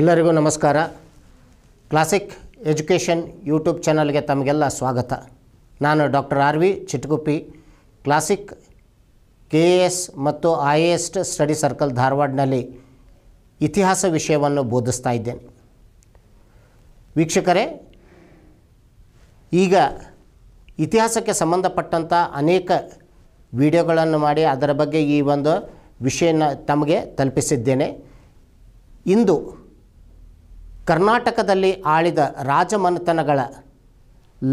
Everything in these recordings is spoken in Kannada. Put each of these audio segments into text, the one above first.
ಎಲ್ಲರಿಗೂ ನಮಸ್ಕಾರ ಕ್ಲಾಸಿಕ್ ಎಜುಕೇಷನ್ ಯೂಟ್ಯೂಬ್ ಚಾನಲ್ಗೆ ತಮಗೆಲ್ಲ ಸ್ವಾಗತ ನಾನು doctor R V Chitguppi classic K A S ಮತ್ತು I A S study circle ಧಾರವಾಡನಲ್ಲಿ ಇತಿಹಾಸ ವಿಷಯವನ್ನು ಬೋಧಿಸ್ತಾ ಇದ್ದೇನೆ ವೀಕ್ಷಕರೇ ಈಗ ಇತಿಹಾಸಕ್ಕೆ ಸಂಬಂಧಪಟ್ಟಂಥ ಅನೇಕ ವಿಡಿಯೋಗಳನ್ನು ಮಾಡಿ ಅದರ ಬಗ್ಗೆ ಈ ಒಂದು ವಿಷಯನ ತಮಗೆ ತಲುಪಿಸಿದ್ದೇನೆ ಇಂದು ಕರ್ನಾಟಕದಲ್ಲಿ ಆಳಿದ ರಾಜಮನೆತನಗಳ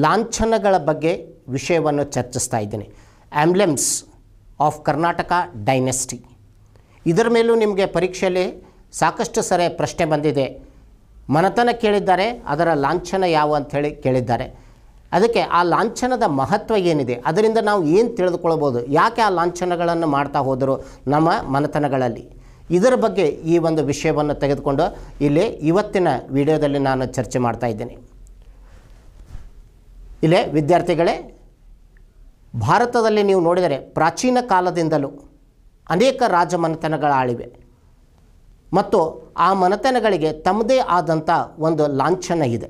ಲಾಂಛನಗಳ ಬಗ್ಗೆ ವಿಷಯವನ್ನು ಚರ್ಚಿಸ್ತಾ ಇದ್ದೀನಿ ಆಂಬ್ಲೆಮ್ಸ್ ಆಫ್ ಕರ್ನಾಟಕ ಡೈನೆಸ್ಟಿ ಇದರ ಮೇಲೂ ನಿಮಗೆ ಪರೀಕ್ಷೆಯಲ್ಲಿ ಸಾಕಷ್ಟು ಸರಿ ಪ್ರಶ್ನೆ ಬಂದಿದೆ ಮನತನ ಕೇಳಿದ್ದಾರೆ ಅದರ ಲಾಂಛನ ಯಾವ ಅಂಥೇಳಿ ಕೇಳಿದ್ದಾರೆ ಅದಕ್ಕೆ ಆ ಲಾಂಛನದ ಮಹತ್ವ ಏನಿದೆ ಅದರಿಂದ ನಾವು ಏನು ತಿಳಿದುಕೊಳ್ಬೋದು ಯಾಕೆ ಆ ಲಾಂಛನಗಳನ್ನು ಮಾಡ್ತಾ ಹೋದರು ನಮ್ಮ ಮನೆತನಗಳಲ್ಲಿ ಇದರ ಬಗ್ಗೆ ಈ ಒಂದು ವಿಷಯವನ್ನು ತೆಗೆದುಕೊಂಡು ಇಲ್ಲಿ ಇವತ್ತಿನ ವಿಡಿಯೋದಲ್ಲಿ ನಾನು ಚರ್ಚೆ ಮಾಡ್ತಾ ಇದ್ದೀನಿ ಇಲ್ಲೇ ವಿದ್ಯಾರ್ಥಿಗಳೇ ಭಾರತದಲ್ಲಿ ನೀವು ನೋಡಿದರೆ ಪ್ರಾಚೀನ ಕಾಲದಿಂದಲೂ ಅನೇಕ ರಾಜಮನೆತನಗಳ ಆಳಿವೆ ಮತ್ತು ಆ ಮನೆತನಗಳಿಗೆ ತಮ್ಮದೇ ಆದಂಥ ಒಂದು ಲಾಂಛನ ಇದೆ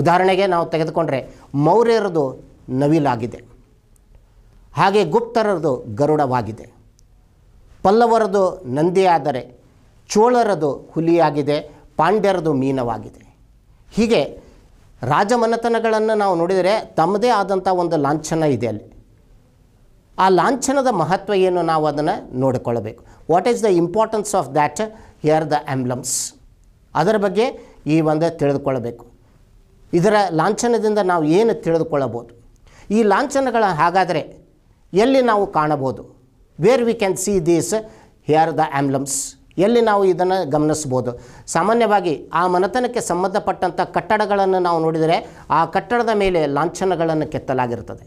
ಉದಾಹರಣೆಗೆ ನಾವು ತೆಗೆದುಕೊಂಡರೆ ಮೌರ್ಯರದು ನವಿಲಾಗಿದೆ ಹಾಗೆ ಗುಪ್ತರದು ಗರುಡವಾಗಿದೆ ಪಲ್ಲವರದು ನಂದಿಯಾದರೆ ಚೋಳರದು ಹುಲಿಯಾಗಿದೆ ಪಾಂಡ್ಯರದು ಮೀನವಾಗಿದೆ ಹೀಗೆ ರಾಜಮನೆತನಗಳನ್ನು ನಾವು ನೋಡಿದರೆ ತಮ್ಮದೇ ಆದಂಥ ಒಂದು ಲಾಂಛನ ಇದೆ ಅಲ್ಲಿ ಆ ಲಾಂಛನದ ಮಹತ್ವ ಏನು ನಾವು ಅದನ್ನು ನೋಡಿಕೊಳ್ಳಬೇಕು what is the importance of that here the emblems ಅದರ ಬಗ್ಗೆ ಈ ಒಂದು ತಿಳಿದುಕೊಳ್ಳಬೇಕು ಇದರ ಲಾಂಛನದಿಂದ ನಾವು ಏನು ತಿಳಿದುಕೊಳ್ಳಬೋದು ಈ ಲಾಂಛನಗಳ ಹಾಗಾದರೆ ಎಲ್ಲಿ ನಾವು ಕಾಣಬಹುದು where we can see these here the emblems ಎಲ್ಲಿ ನಾವು ಇದನ್ನು ಗಮನಿಸ್ಬೋದು ಸಾಮಾನ್ಯವಾಗಿ ಆ ಮನೆತನಕ್ಕೆ ಸಂಬಂಧಪಟ್ಟಂಥ ಕಟ್ಟಡಗಳನ್ನು ನಾವು ನೋಡಿದರೆ ಆ ಕಟ್ಟಡದ ಮೇಲೆ ಲಾಂಛನಗಳನ್ನು ಕೆತ್ತಲಾಗಿರ್ತದೆ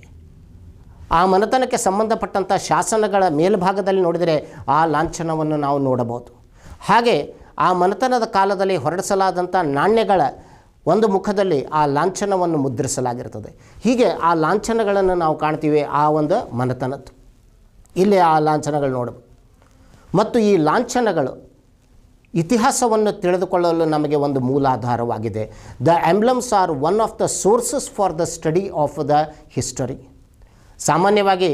ಆ ಮನೆತನಕ್ಕೆ ಸಂಬಂಧಪಟ್ಟಂಥ ಶಾಸನಗಳ ಮೇಲ್ಭಾಗದಲ್ಲಿ ನೋಡಿದರೆ ಆ ಲಾಂಛನವನ್ನು ನಾವು ನೋಡಬಹುದು ಹಾಗೆ ಆ ಮನೆತನದ ಕಾಲದಲ್ಲಿ ಹೊರಡಿಸಲಾದಂಥ ನಾಣ್ಯಗಳ ಒಂದು ಮುಖದಲ್ಲಿ ಆ ಲಾಂಛನವನ್ನು ಮುದ್ರಿಸಲಾಗಿರ್ತದೆ ಹೀಗೆ ಆ ಲಾಂಛನಗಳನ್ನು ನಾವು ಕಾಣ್ತೀವಿ ಆ ಒಂದು ಮನೆತನದ್ದು ಇಲ್ಲಿ ಆ ಲಾಂಛನಗಳು ನೋಡಬೇಕು ಮತ್ತು ಈ ಲಾಂಛನಗಳು ಇತಿಹಾಸವನ್ನು ತಿಳಿದುಕೊಳ್ಳಲು ನಮಗೆ ಒಂದು ಮೂಲಾಧಾರವಾಗಿದೆ the emblems are one of the sources for the study of the history ಸಾಮಾನ್ಯವಾಗಿ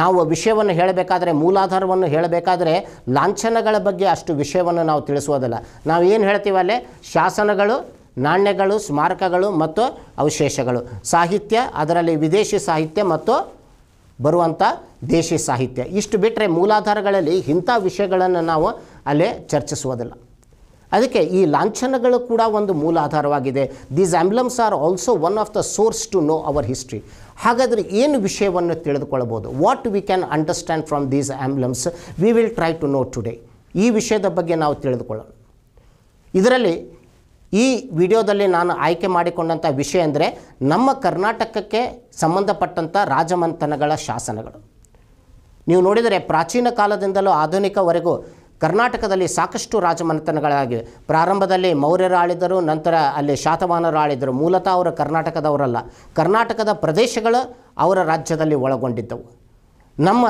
ನಾವು ವಿಷಯವನ್ನು ಹೇಳಬೇಕಾದ್ರೆ ಮೂಲಾಧಾರವನ್ನು ಹೇಳಬೇಕಾದ್ರೆ ಲಾಂಛನಗಳ ಬಗ್ಗೆ ಅಷ್ಟು ವಿಷಯವನ್ನು ನಾವು ತಿಳಿಸುವುದಿಲ್ಲ ನಾವು ಏನು ಹೇಳ್ತೀವಲ್ಲೇ ಶಾಸನಗಳು ನಾಣ್ಯಗಳು ಸ್ಮಾರಕಗಳು ಮತ್ತು ಅವಶೇಷಗಳು ಸಾಹಿತ್ಯ ಅದರಲ್ಲಿ ವಿದೇಶಿ ಸಾಹಿತ್ಯ ಮತ್ತು ಬರುವಂಥ ದೇಶಿ ಸಾಹಿತ್ಯ ಇಷ್ಟು ಬಿಟ್ಟರೆ ಮೂಲಾಧಾರಗಳಲ್ಲಿ ಇಂಥ ವಿಷಯಗಳನ್ನು ನಾವು ಅಲ್ಲೇ ಚರ್ಚಿಸುವುದಿಲ್ಲ ಅದಕ್ಕೆ ಈ ಲಾಂಛನಗಳು ಕೂಡ ಒಂದು ಮೂಲಾಧಾರವಾಗಿದೆ these emblems are also one of the source to know our history ಹಾಗಾದರೆ ಏನು ವಿಷಯವನ್ನು ತಿಳಿದುಕೊಳ್ಳಬಹುದು what we can understand from these emblems we will try to know today ಈ ವಿಷಯದ ಬಗ್ಗೆ ನಾವು ತಿಳಿದುಕೊಳ್ಳೋಣ ಇದರಲ್ಲಿ ಈ ವಿಡಿಯೋದಲ್ಲಿ ನಾನು ಆಯ್ಕೆ ಮಾಡಿಕೊಂಡಂಥ ವಿಷಯ ಅಂದರೆ ನಮ್ಮ ಕರ್ನಾಟಕಕ್ಕೆ ಸಂಬಂಧಪಟ್ಟಂಥ ರಾಜಮನೆತನಗಳ ಶಾಸನಗಳು ನೀವು ನೋಡಿದರೆ ಪ್ರಾಚೀನ ಕಾಲದಿಂದಲೂ ಆಧುನಿಕವರೆಗೂ ಕರ್ನಾಟಕದಲ್ಲಿ ಸಾಕಷ್ಟು ರಾಜಮನೆತನಗಳಾಗಿವೆ ಪ್ರಾರಂಭದಲ್ಲಿ ಮೌರ್ಯರು ಆಳಿದರು ನಂತರ ಅಲ್ಲಿ ಶಾತಮಾನರು ಆಳಿದರು ಮೂಲತಃ ಅವರು ಕರ್ನಾಟಕದವರಲ್ಲ ಕರ್ನಾಟಕದ ಪ್ರದೇಶಗಳು ಅವರ ರಾಜ್ಯದಲ್ಲಿ ಒಳಗೊಂಡಿದ್ದವು ನಮ್ಮ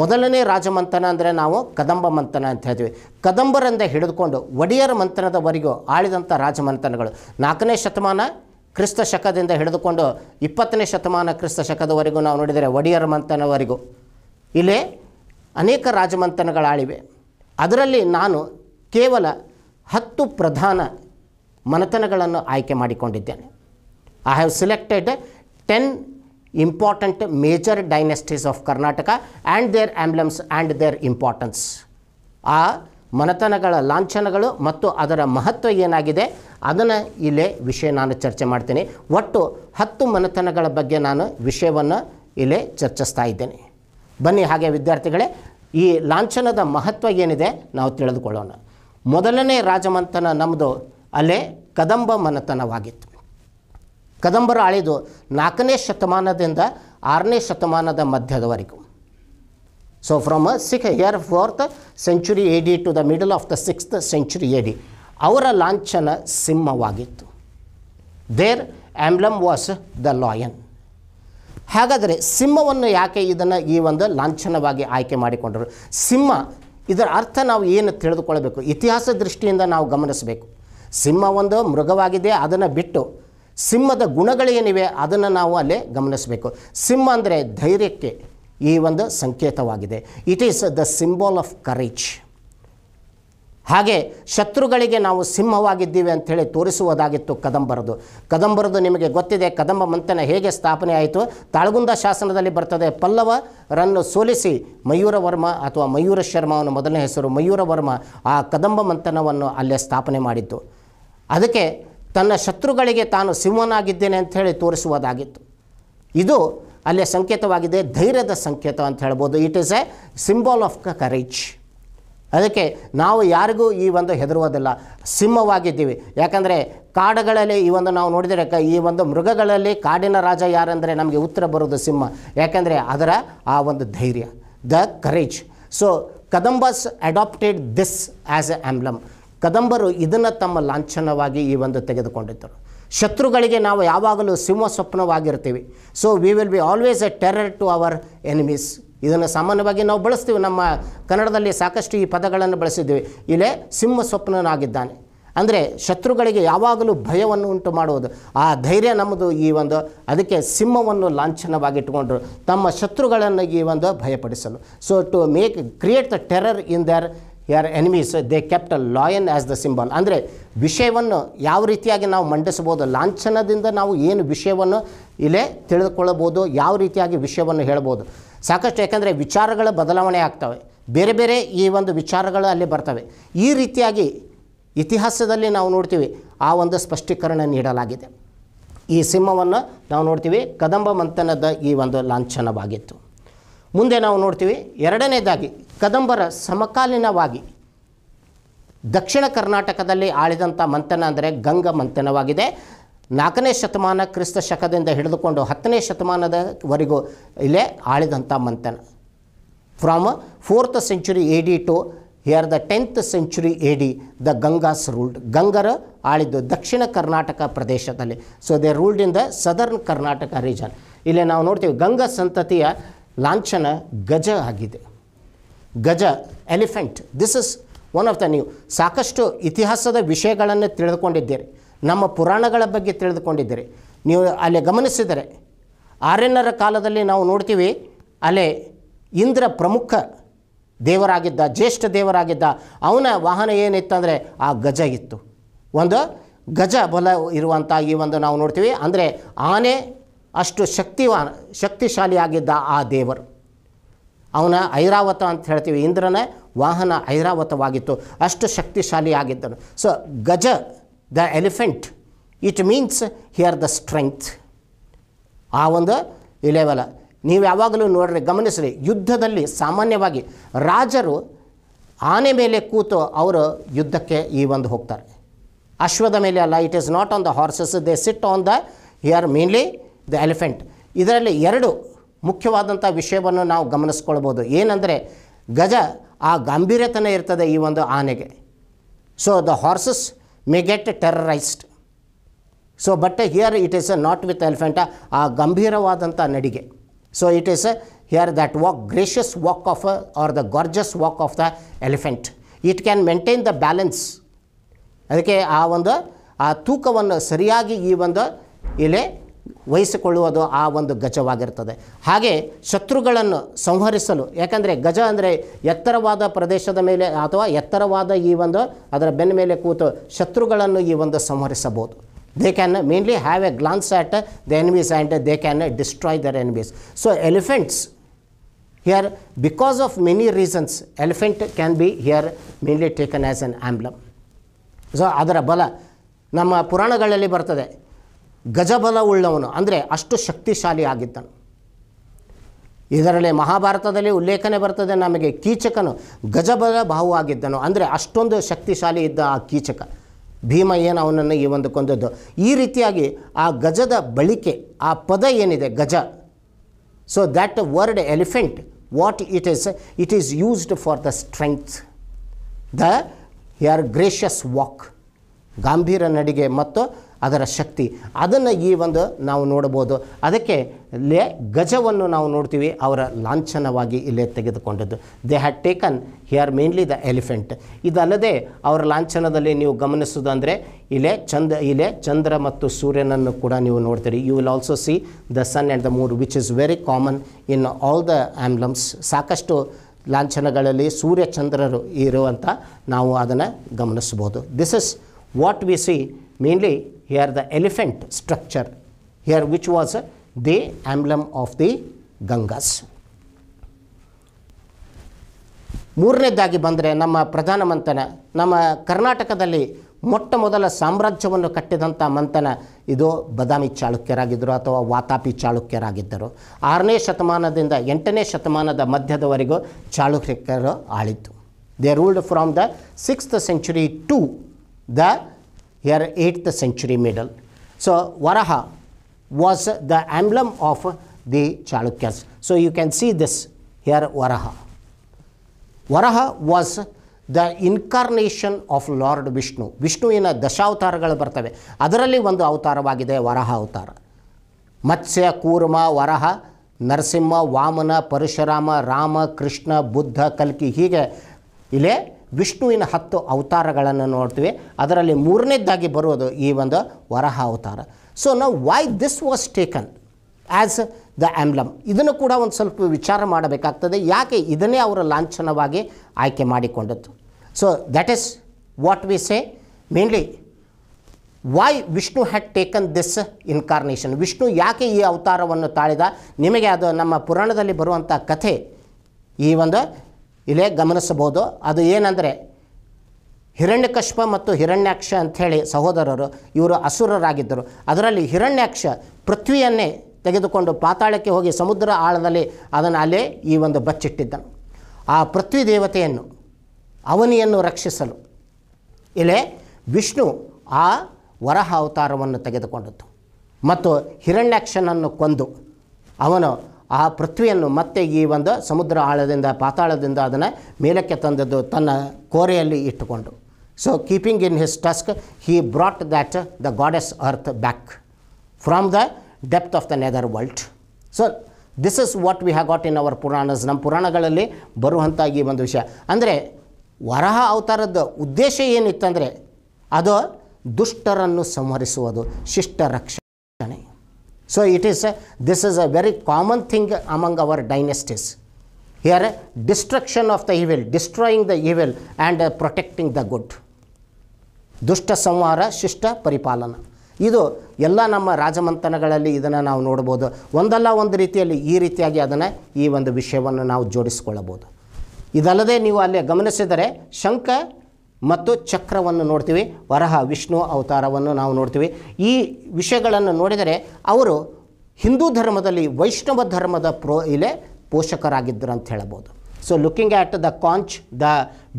ಮೊದಲನೇ ರಾಜಮಂಥನ ಅಂದರೆ ನಾವು ಕದಂಬ ಮಂಥನ ಅಂತ ಹೇಳ್ತೀವಿ ಕದಂಬರಿಂದ ಹಿಡಿದುಕೊಂಡು ಒಡೆಯರ ಮಂಥನದವರೆಗೂ ಆಳಿದಂಥ ರಾಜಮಂಥನಗಳು ನಾಲ್ಕನೇ ಶತಮಾನ ಕ್ರಿಸ್ತ ಶಕದಿಂದ ಹಿಡಿದುಕೊಂಡು ಇಪ್ಪತ್ತನೇ ಶತಮಾನ ಕ್ರಿಸ್ತ ಶಕದವರೆಗೂ ನಾವು ನೋಡಿದರೆ ಒಡೆಯರ ಮಂಥನವರೆಗೂ ಇಲ್ಲಿ ಅನೇಕ ರಾಜಮಂಥನಗಳಾಳಿವೆ ಅದರಲ್ಲಿ ನಾನು ಕೇವಲ ಹತ್ತು ಪ್ರಧಾನ ಮಂಥನಗಳನ್ನು ಆಯ್ಕೆ ಮಾಡಿಕೊಂಡಿದ್ದೇನೆ I have selected ten important major dynasties of Karnataka and their emblems and their importance ಆ ಮನತನಗಳ ಲಾಂಛನಗಳು ಮತ್ತು ಅದರ ಮಹತ್ವ ಏನಾಗಿದೆ ಅದನ್ನು ಇಲ್ಲಿ ವಿಷಯ ನಾನು ಚರ್ಚೆ ಮಾಡ್ತೀನಿ ಒಟ್ಟು ಹತ್ತು ಮನತನಗಳ ಬಗ್ಗೆ ನಾನು ವಿಷಯವನ್ನು ಇಲ್ಲಿ ಚರ್ಚಿಸ್ತಾ ಇದ್ದೇನೆ ಬನ್ನಿ ಹಾಗೆ ವಿದ್ಯಾರ್ಥಿಗಳೇ ಈ ಲಾಂಛನದ ಮಹತ್ವ ಏನಿದೆ ನಾವು ತಿಳಿದುಕೊಳ್ಳೋಣ ಮೊದಲನೇ ರಾಜಮಂಥನ ನಮ್ಮದು ಅಲ್ಲೇ ಕದಂಬ ಮನತನವಾಗಿತ್ತು ಕದಂಬರು ಆಳಿದು ನಾಲ್ಕನೇ ಶತಮಾನದಿಂದ ಆರನೇ ಶತಮಾನದ ಮಧ್ಯದವರೆಗೂ so from sick year fourth century A D to the middle of the sixth century A D ಅವರ ಲಾಂಛನ ಸಿಂಹವಾಗಿತ್ತು their emblem was the lion ಹಾಗಾದರೆ ಸಿಂಹವನ್ನು ಯಾಕೆ ಇದನ್ನು ಈ ಒಂದು ಲಾಂಛನವಾಗಿ ಆಯ್ಕೆ ಮಾಡಿಕೊಂಡರು ಸಿಂಹ ಇದರ ಅರ್ಥ ನಾವು ಏನು ತಿಳಿದುಕೊಳ್ಳಬೇಕು ಇತಿಹಾಸ ದೃಷ್ಟಿಯಿಂದ ನಾವು ಗಮನಿಸಬೇಕು ಸಿಂಹ ಒಂದು ಮೃಗವಾಗಿದೆ ಅದನ್ನು ಬಿಟ್ಟು ಸಿಂಹದ ಗುಣಗಳೇನಿವೆ ಅದನ್ನು ನಾವು ಅಲ್ಲೇ ಗಮನಿಸಬೇಕು ಸಿಂಹ ಅಂದರೆ ಧೈರ್ಯಕ್ಕೆ ಈ ಒಂದು ಸಂಕೇತವಾಗಿದೆ it is the symbol of courage ಹಾಗೆ ಶತ್ರುಗಳಿಗೆ ನಾವು ಸಿಂಹವಾಗಿದ್ದೀವಿ ಅಂಥೇಳಿ ತೋರಿಸುವುದಾಗಿತ್ತು ಕದಂಬರದು ಕದಂಬರದು ನಿಮಗೆ ಗೊತ್ತಿದೆ ಕದಂಬ ಮಂಥನ ಹೇಗೆ ಸ್ಥಾಪನೆ ಆಯಿತು ತಾಳಗುಂದ ಶಾಸನದಲ್ಲಿ ಬರ್ತದೆ ಪಲ್ಲವರನ್ನು ಸೋಲಿಸಿ ಮಯೂರವರ್ಮ ಅಥವಾ ಮಯೂರ ಶರ್ಮ ಮೊದಲನೇ ಹೆಸರು ಮಯೂರವರ್ಮ ಆ ಕದಂಬ ಮಂಥನವನ್ನು ಅಲ್ಲೇ ಸ್ಥಾಪನೆ ಮಾಡಿದ್ದು ಅದಕ್ಕೆ ತನ್ನ ಶತ್ರುಗಳಿಗೆ ತಾನು ಸಿಂಹನಾಗಿದ್ದೇನೆ ಅಂಥೇಳಿ ತೋರಿಸುವುದಾಗಿತ್ತು ಇದು ಅಲ್ಲಿ ಸಂಕೇತವಾಗಿದೆ ಧೈರ್ಯದ ಸಂಕೇತ ಅಂತ ಹೇಳ್ಬೋದು it is a symbol of ಕ ಕರೇಜ್ ಅದಕ್ಕೆ ನಾವು ಯಾರಿಗೂ ಈ ಒಂದು ಹೆದರುವುದಿಲ್ಲ ಸಿಂಹವಾಗಿದ್ದೀವಿ ಯಾಕಂದರೆ ಕಾಡುಗಳಲ್ಲಿ ಈ ಒಂದು ನಾವು ನೋಡಿದರೆ ಈ ಒಂದು ಮೃಗಗಳಲ್ಲಿ ಕಾಡಿನ ರಾಜ ಯಾರಂದರೆ ನಮಗೆ ಉತ್ತರ ಬರೋದು ಸಿಂಹ ಯಾಕೆಂದರೆ ಅದರ ಆ ಒಂದು ಧೈರ್ಯ the courage so Kadambas adapted this as a emblem ಕದಂಬರು ಇದನ್ನು ತಮ್ಮ ಲಾಂಛನವಾಗಿ ಈ ಒಂದು ತೆಗೆದುಕೊಂಡಿದ್ದರು ಶತ್ರುಗಳಿಗೆ ನಾವು ಯಾವಾಗಲೂ ಸಿಂಹ ಸ್ವಪ್ನವಾಗಿರ್ತೀವಿ so we will be always a terror to our enemies ಇದನ್ನು ಸಾಮಾನ್ಯವಾಗಿ ನಾವು ಬಳಸ್ತೀವಿ ನಮ್ಮ ಕನ್ನಡದಲ್ಲಿ ಸಾಕಷ್ಟು ಈ ಪದಗಳನ್ನು ಬಳಸಿದ್ದೀವಿ ಇಲ್ಲೇ ಸಿಂಹ ಸ್ವಪ್ನನಾಗಿದ್ದಾನೆ ಅಂದರೆ ಶತ್ರುಗಳಿಗೆ ಯಾವಾಗಲೂ ಭಯವನ್ನು ಉಂಟು ಮಾಡುವುದು ಆ ಧೈರ್ಯ ನಮ್ಮದು ಈ ಒಂದು ಅದಕ್ಕೆ ಸಿಂಹವನ್ನು ಲಾಂಛನವಾಗಿಟ್ಟುಕೊಂಡರು ತಮ್ಮ ಶತ್ರುಗಳನ್ನು ಈ ಒಂದು ಭಯಪಡಿಸಲು so to make create the terror in their enemies they kept a lion as the symbol ಅಂದರೆ ವಿಷಯವನ್ನು ಯಾವ ರೀತಿಯಾಗಿ ನಾವು ಮಂಡಿಸ್ಬೋದು ಲಾಂಛನದಿಂದ ನಾವು ಏನು ವಿಷಯವನ್ನು ಇಲ್ಲೇ ತಿಳಿದುಕೊಳ್ಳಬೋದು ಯಾವ ರೀತಿಯಾಗಿ ವಿಷಯವನ್ನು ಹೇಳ್ಬೋದು ಸಾಕಷ್ಟು ಯಾಕಂದರೆ ವಿಚಾರಗಳ ಬದಲಾವಣೆ ಆಗ್ತವೆ ಬೇರೆ ಬೇರೆ ಈ ಒಂದು ವಿಚಾರಗಳು ಅಲ್ಲಿ ಬರ್ತವೆ ಈ ರೀತಿಯಾಗಿ ಇತಿಹಾಸದಲ್ಲಿ ನಾವು ನೋಡ್ತೀವಿ ಆ ಒಂದು ಸ್ಪಷ್ಟೀಕರಣ ನೀಡಲಾಗಿದೆ ಈ ಸಿಂಹವನ್ನು ನಾವು ನೋಡ್ತೀವಿ ಕದಂಬ ಮಂಥನದ ಈ ಒಂದು ಲಾಂಛನವಾಗಿತ್ತು ಮುಂದೆ ನಾವು ನೋಡ್ತೀವಿ ಎರಡನೇದಾಗಿ ಕದಂಬರ ಸಮಕಾಲೀನವಾಗಿ ದಕ್ಷಿಣ ಕರ್ನಾಟಕದಲ್ಲಿ ಆಳಿದಂಥ ಮಂಥನ ಅಂದರೆ ಗಂಗ ಮಂಥನವಾಗಿದೆ ನಾಲ್ಕನೇ ಶತಮಾನ ಕ್ರಿಸ್ತ ಶಕದಿಂದ ಹಿಡಿದುಕೊಂಡು ಹತ್ತನೇ ಶತಮಾನದವರೆಗೂ ಇಲ್ಲೇ ಆಳಿದಂಥ ಮಂಥನ from fourth century A D to here the tenth century A D the Gangas ruled ಗಂಗರ ಆಳಿದ್ದು ದಕ್ಷಿಣ ಕರ್ನಾಟಕ ಪ್ರದೇಶದಲ್ಲಿ so they ruled in the southern Karnataka region ಇಲ್ಲಿ ನಾವು ನೋಡ್ತೀವಿ ಗಂಗಾ ಸಂತತಿಯ ಲಾಂಛನ ಗಜ ಆಗಿದೆ ಗಜ elephant this is one of the ನೀವು ಸಾಕಷ್ಟು ಇತಿಹಾಸದ ವಿಷಯಗಳನ್ನು ತಿಳಿದುಕೊಂಡಿದ್ದೀರಿ ನಮ್ಮ ಪುರಾಣಗಳ ಬಗ್ಗೆ ತಿಳಿದುಕೊಂಡಿದ್ದೀರಿ ನೀವು ಅಲ್ಲಿ ಗಮನಿಸಿದರೆ ಆರ್ಯನರ ಕಾಲದಲ್ಲಿ ನಾವು ನೋಡ್ತೀವಿ ಅಲ್ಲೇ ಇಂದ್ರ ಪ್ರಮುಖ ದೇವರಾಗಿದ್ದ ಜ್ಯೇಷ್ಠ ದೇವರಾಗಿದ್ದ ಅವನ ವಾಹನ ಏನಿತ್ತಂದರೆ ಆ ಗಜ ಇತ್ತು ಒಂದು ಗಜ ಬಲ ಇರುವಂಥ ಈ ಒಂದು ನಾವು ನೋಡ್ತೀವಿ ಅಂದರೆ ಆನೆ ಅಷ್ಟು ಶಕ್ತಿವಾನ ಶಕ್ತಿಶಾಲಿಯಾಗಿದ್ದ ಆ ದೇವರು ಅವನ ಐರಾವತ ಅಂತ ಹೇಳ್ತೀವಿ ಇಂದ್ರನೇ ವಾಹನ ಐರಾವತವಾಗಿತ್ತು ಅಷ್ಟು ಆಗಿದ್ದನು so gaja the elephant it means here the strength ಆ ಒಂದು ಇಲೆವಲ ನೀವು ಯಾವಾಗಲೂ ನೋಡ್ರಿ ಗಮನಿಸ್ರಿ ಯುದ್ಧದಲ್ಲಿ ಸಾಮಾನ್ಯವಾಗಿ ರಾಜರು ಆನೆ ಮೇಲೆ ಕೂತು ಅವರು ಯುದ್ಧಕ್ಕೆ ಈ ಒಂದು ಹೋಗ್ತಾರೆ ಅಶ್ವದ ಮೇಲೆ ಅಲ್ಲ it is not on the horses they sit on the here mainly the elephant ಇದರಲ್ಲಿ ಎರಡು ಮುಖ್ಯವಾದಂಥ ವಿಷಯವನ್ನು ನಾವು ಗಮನಿಸ್ಕೊಳ್ಬೋದು ಏನಂದರೆ ಗಜ ಆ ಗಾಂಭೀರ್ಯತನ ಇರ್ತದೆ ಈ ಒಂದು ಆನೆಗೆ so the horses may get terrorized so but here it is a not with elephant ಆ ಗಂಭೀರವಾದಂಥ ನಡಿಗೆ so it is here that walk gracious walk of or the gorgeous walk of the elephant it can maintain the balance ಅದಕ್ಕೆ ಆ ಒಂದು ಆ ತೂಕವನ್ನು ಸರಿಯಾಗಿ ಈ ಒಂದು ಇಲ್ಲಿ ವಹಿಸಿಕೊಳ್ಳುವುದು ಆ ಒಂದು ಗಜವಾಗಿರ್ತದೆ ಹಾಗೆ ಶತ್ರುಗಳನ್ನು ಸಂಹರಿಸಲು ಯಾಕಂದರೆ ಗಜ ಅಂದರೆ ಎತ್ತರವಾದ ಪ್ರದೇಶದ ಮೇಲೆ ಅಥವಾ ಎತ್ತರವಾದ ಈ ಒಂದು ಅದರ ಬೆನ್ನ ಮೇಲೆ ಕೂತು ಶತ್ರುಗಳನ್ನು ಈ ಒಂದು ಸಂಹರಿಸಬಹುದು they can mainly have a glance at the enemies and they can destroy their enemies so elephants here because of many reasons elephant can be here mainly taken as an emblem so ಅದರ ಬಲ ನಮ್ಮ ಪುರಾಣಗಳಲ್ಲಿ ಬರ್ತದೆ ಗಜಬಲವುಳ್ಳವನು ಅಂದರೆ ಅಷ್ಟು ಶಕ್ತಿಶಾಲಿ ಆಗಿದ್ದನು ಇದರಲ್ಲಿ ಮಹಾಭಾರತದಲ್ಲಿ ಉಲ್ಲೇಖನೆ ಬರ್ತದೆ ನಮಗೆ ಕೀಚಕನು ಗಜಬಲ ಆಗಿದ್ದನು ಅಂದರೆ ಅಷ್ಟೊಂದು ಶಕ್ತಿಶಾಲಿ ಇದ್ದ ಆ ಕೀಚಕ ಭೀಮ ಏನು ಅವನನ್ನು ಈ ಒಂದು ಕೊಂದದ್ದು ಈ ರೀತಿಯಾಗಿ ಆ ಗಜದ ಬಳಿಕೆ ಆ ಪದ ಏನಿದೆ ಗಜ so that word elephant what it is it is used for the strength the here gracious walk ಗಾಂಭೀರ ನಡಿಗೆ ಮತ್ತು ಅದರ ಶಕ್ತಿ ಅದನ್ನು ಈ ಒಂದು ನಾವು ನೋಡಬಹುದು ಅದಕ್ಕೆ ಲೇ ಗಜವನ್ನು ನಾವು ನೋಡ್ತೀವಿ ಅವರ ಲಾಂಛನವಾಗಿ ಇಲ್ಲೇ ತೆಗೆದುಕೊಂಡದ್ದು they had taken here mainly the elephant ಇದಲ್ಲದೆ ಅವರ ಲಾಂಛನದಲ್ಲಿ ನೀವು ಗಮನಿಸುವುದಂದ್ರೆ ಇಲ್ಲೇ ಚಂದ ಇಲ್ಲೇ ಚಂದ್ರ ಮತ್ತು ಸೂರ್ಯನನ್ನು ಕೂಡ ನೀವು ನೋಡ್ತೀರಿ you will also see the sun and the moon which is very common in all the emblems ಸಾಕಷ್ಟು ಲಾಂಛನಗಳಲ್ಲಿ ಸೂರ್ಯ ಚಂದ್ರರು ಇರುವಂಥ ನಾವು ಅದನ್ನು ಗಮನಿಸ್ಬೋದು this is what we see mainly here the elephant structure here which was the emblem of the Gangas ಮೂರನೇದಾಗಿ ಬಂದರೆ ನಮ್ಮ ಪ್ರಧಾನ ಮಂಥನ ನಮ್ಮ ಕರ್ನಾಟಕದಲ್ಲಿ ಮೊಟ್ಟ ಮೊದಲ ಸಾಮ್ರಾಜ್ಯವನ್ನು ಕಟ್ಟಿದಂಥ ಮಂಥನ ಇದು ಬದಾಮಿ ಚಾಳುಕ್ಯರಾಗಿದ್ದರು ಅಥವಾ ವಾತಾಪಿ ಚಾಳುಕ್ಯರಾಗಿದ್ದರು ಆರನೇ ಶತಮಾನದಿಂದ ಎಂಟನೇ ಶತಮಾನದ ಮಧ್ಯದವರೆಗೂ ಚಾಳುಕ್ಯರು ಆಳಿತು they ruled from the sixth century to the here eighth century middle so Varaha was the emblem of the Chalukyas so you can see this here Varaha Varaha was the incarnation of Lord Vishnu ವಿಷ್ಣುವಿನ ದಶಾವತಾರಗಳು ಬರ್ತವೆ ಅದರಲ್ಲಿ ಒಂದು ಅವತಾರವಾಗಿದೆ ವರಹ ಅವತಾರ ಮತ್ಸ್ಯ ಕೂರ್ಮ ವರಹ ನರಸಿಂಹ ವಾಮನ ಪರಶುರಾಮ ರಾಮ ಕೃಷ್ಣ ಬುದ್ಧ ಕಲ್ಕಿ ಹೀಗೆ ಇಲ್ಲೇ ವಿಷ್ಣುವಿನ ಹತ್ತು ಅವತಾರಗಳನ್ನು ನೋಡ್ತೀವಿ ಅದರಲ್ಲಿ ಮೂರನೇದಾಗಿ ಬರುವುದು ಈ ಒಂದು ವರಹ ಅವತಾರ ಸೊ ನಾವು why this was taken as the emblem ಇದನ್ನು ಕೂಡ ಒಂದು ಸ್ವಲ್ಪ ವಿಚಾರ ಮಾಡಬೇಕಾಗ್ತದೆ ಯಾಕೆ ಇದನ್ನೇ ಅವರ ಲಾಂಛನವಾಗಿ ಆಯ್ಕೆ ಮಾಡಿಕೊಂಡದ್ದು so that is what we say mainly why Vishnu had taken this incarnation Vishnu ಯಾಕೆ ಈ ಅವತಾರವನ್ನು ತಾಳಿದ ನಿಮಗೆ ಅದು ನಮ್ಮ ಪುರಾಣದಲ್ಲಿ ಬರುವಂಥ ಕಥೆ ಈ ಒಂದು ಇಲ್ಲೇ ಗಮನಿಸಬಹುದು ಅದು ಏನಂದರೆ ಹಿರಣ್ಯಕಶ್ಪ ಮತ್ತು ಹಿರಣ್ಯಾಕ್ಷ ಅಂಥೇಳಿ ಸಹೋದರರು ಇವರು ಅಸುರರಾಗಿದ್ದರು ಅದರಲ್ಲಿ ಹಿರಣ್ಯಾಕ್ಷ ಪೃಥ್ವಿಯನ್ನೇ ತೆಗೆದುಕೊಂಡು ಪಾತಾಳಕ್ಕೆ ಹೋಗಿ ಸಮುದ್ರ ಆಳದಲ್ಲಿ ಅದನ್ನು ಅಲ್ಲೇ ಈ ಒಂದು ಬಚ್ಚಿಟ್ಟಿದ್ದನು ಆ ಪೃಥ್ವಿ ದೇವತೆಯನ್ನು ಅವನಿಯನ್ನು ರಕ್ಷಿಸಲು ಇಲ್ಲೇ ವಿಷ್ಣು ಆ ವರಹ ಅವತಾರವನ್ನು ತೆಗೆದುಕೊಂಡದ್ದು ಮತ್ತು ಹಿರಣ್ಯಾಕ್ಷನನ್ನು ಕೊಂದು ಅವನು ಆ ಪೃಥ್ವಿಯನ್ನು ಮತ್ತೆ ಈ ಒಂದು ಸಮುದ್ರ ಆಳದಿಂದ ಪಾತಾಳದಿಂದ ಅದನ್ನು ಮೇಲಕ್ಕೆ ತಂದದ್ದು ತನ್ನ ಕೋರೆಯಲ್ಲಿ ಇಟ್ಟುಕೊಂಡು so keeping in his tusk he brought that the goddess earth back from the depth of the nether world so this is what we have got in our Puranas ನಮ್ಮ ಪುರಾಣಗಳಲ್ಲಿ ಬರುವಂಥ ಈ ಒಂದು ವಿಷಯ ಅಂದರೆ ವರಹ ಅವತಾರದ ಉದ್ದೇಶ ಏನಿತ್ತಂದರೆ ಅದು ದುಷ್ಟರನ್ನು ಸಂಹರಿಸುವುದು ಶಿಷ್ಟ Raksha So it is a, this is a very common thing among our dynasties. Here destruction of the evil, destroying the evil and uh, protecting the good. ದುಷ್ಟ ಸಂಹಾರ ಶಿಷ್ಟ ಪರಿಪಾಲನ ಇದು ಎಲ್ಲ ನಮ್ಮ ರಾಜಮಂಥನಗಳಲ್ಲಿ ಇದನ್ನು ನಾವು ನೋಡ್ಬೋದು ಒಂದಲ್ಲ ಒಂದು ರೀತಿಯಲ್ಲಿ ಈ ರೀತಿಯಾಗಿ ಅದನ್ನು ಈ ಒಂದು ವಿಷಯವನ್ನು ನಾವು ಜೋಡಿಸ್ಕೊಳ್ಳಬೋದು ಇದಲ್ಲದೆ ನೀವು ಅಲ್ಲಿ ಗಮನಿಸಿದರೆ ಶಂಕ ಮತ್ತು ಚಕ್ರವನ್ನು ನೋಡ್ತೀವಿ ವರಹ ವಿಷ್ಣು ಅವತಾರವನ್ನು ನಾವು ನೋಡ್ತೀವಿ ಈ ವಿಷಯಗಳನ್ನು ನೋಡಿದರೆ ಅವರು ಹಿಂದೂ ಧರ್ಮದಲ್ಲಿ ವೈಷ್ಣವ ಧರ್ಮದ ಪ್ರೋ ಇಲೆ ಪೋಷಕರಾಗಿದ್ದರು ಅಂತ ಹೇಳಬಹುದು so looking at the conch the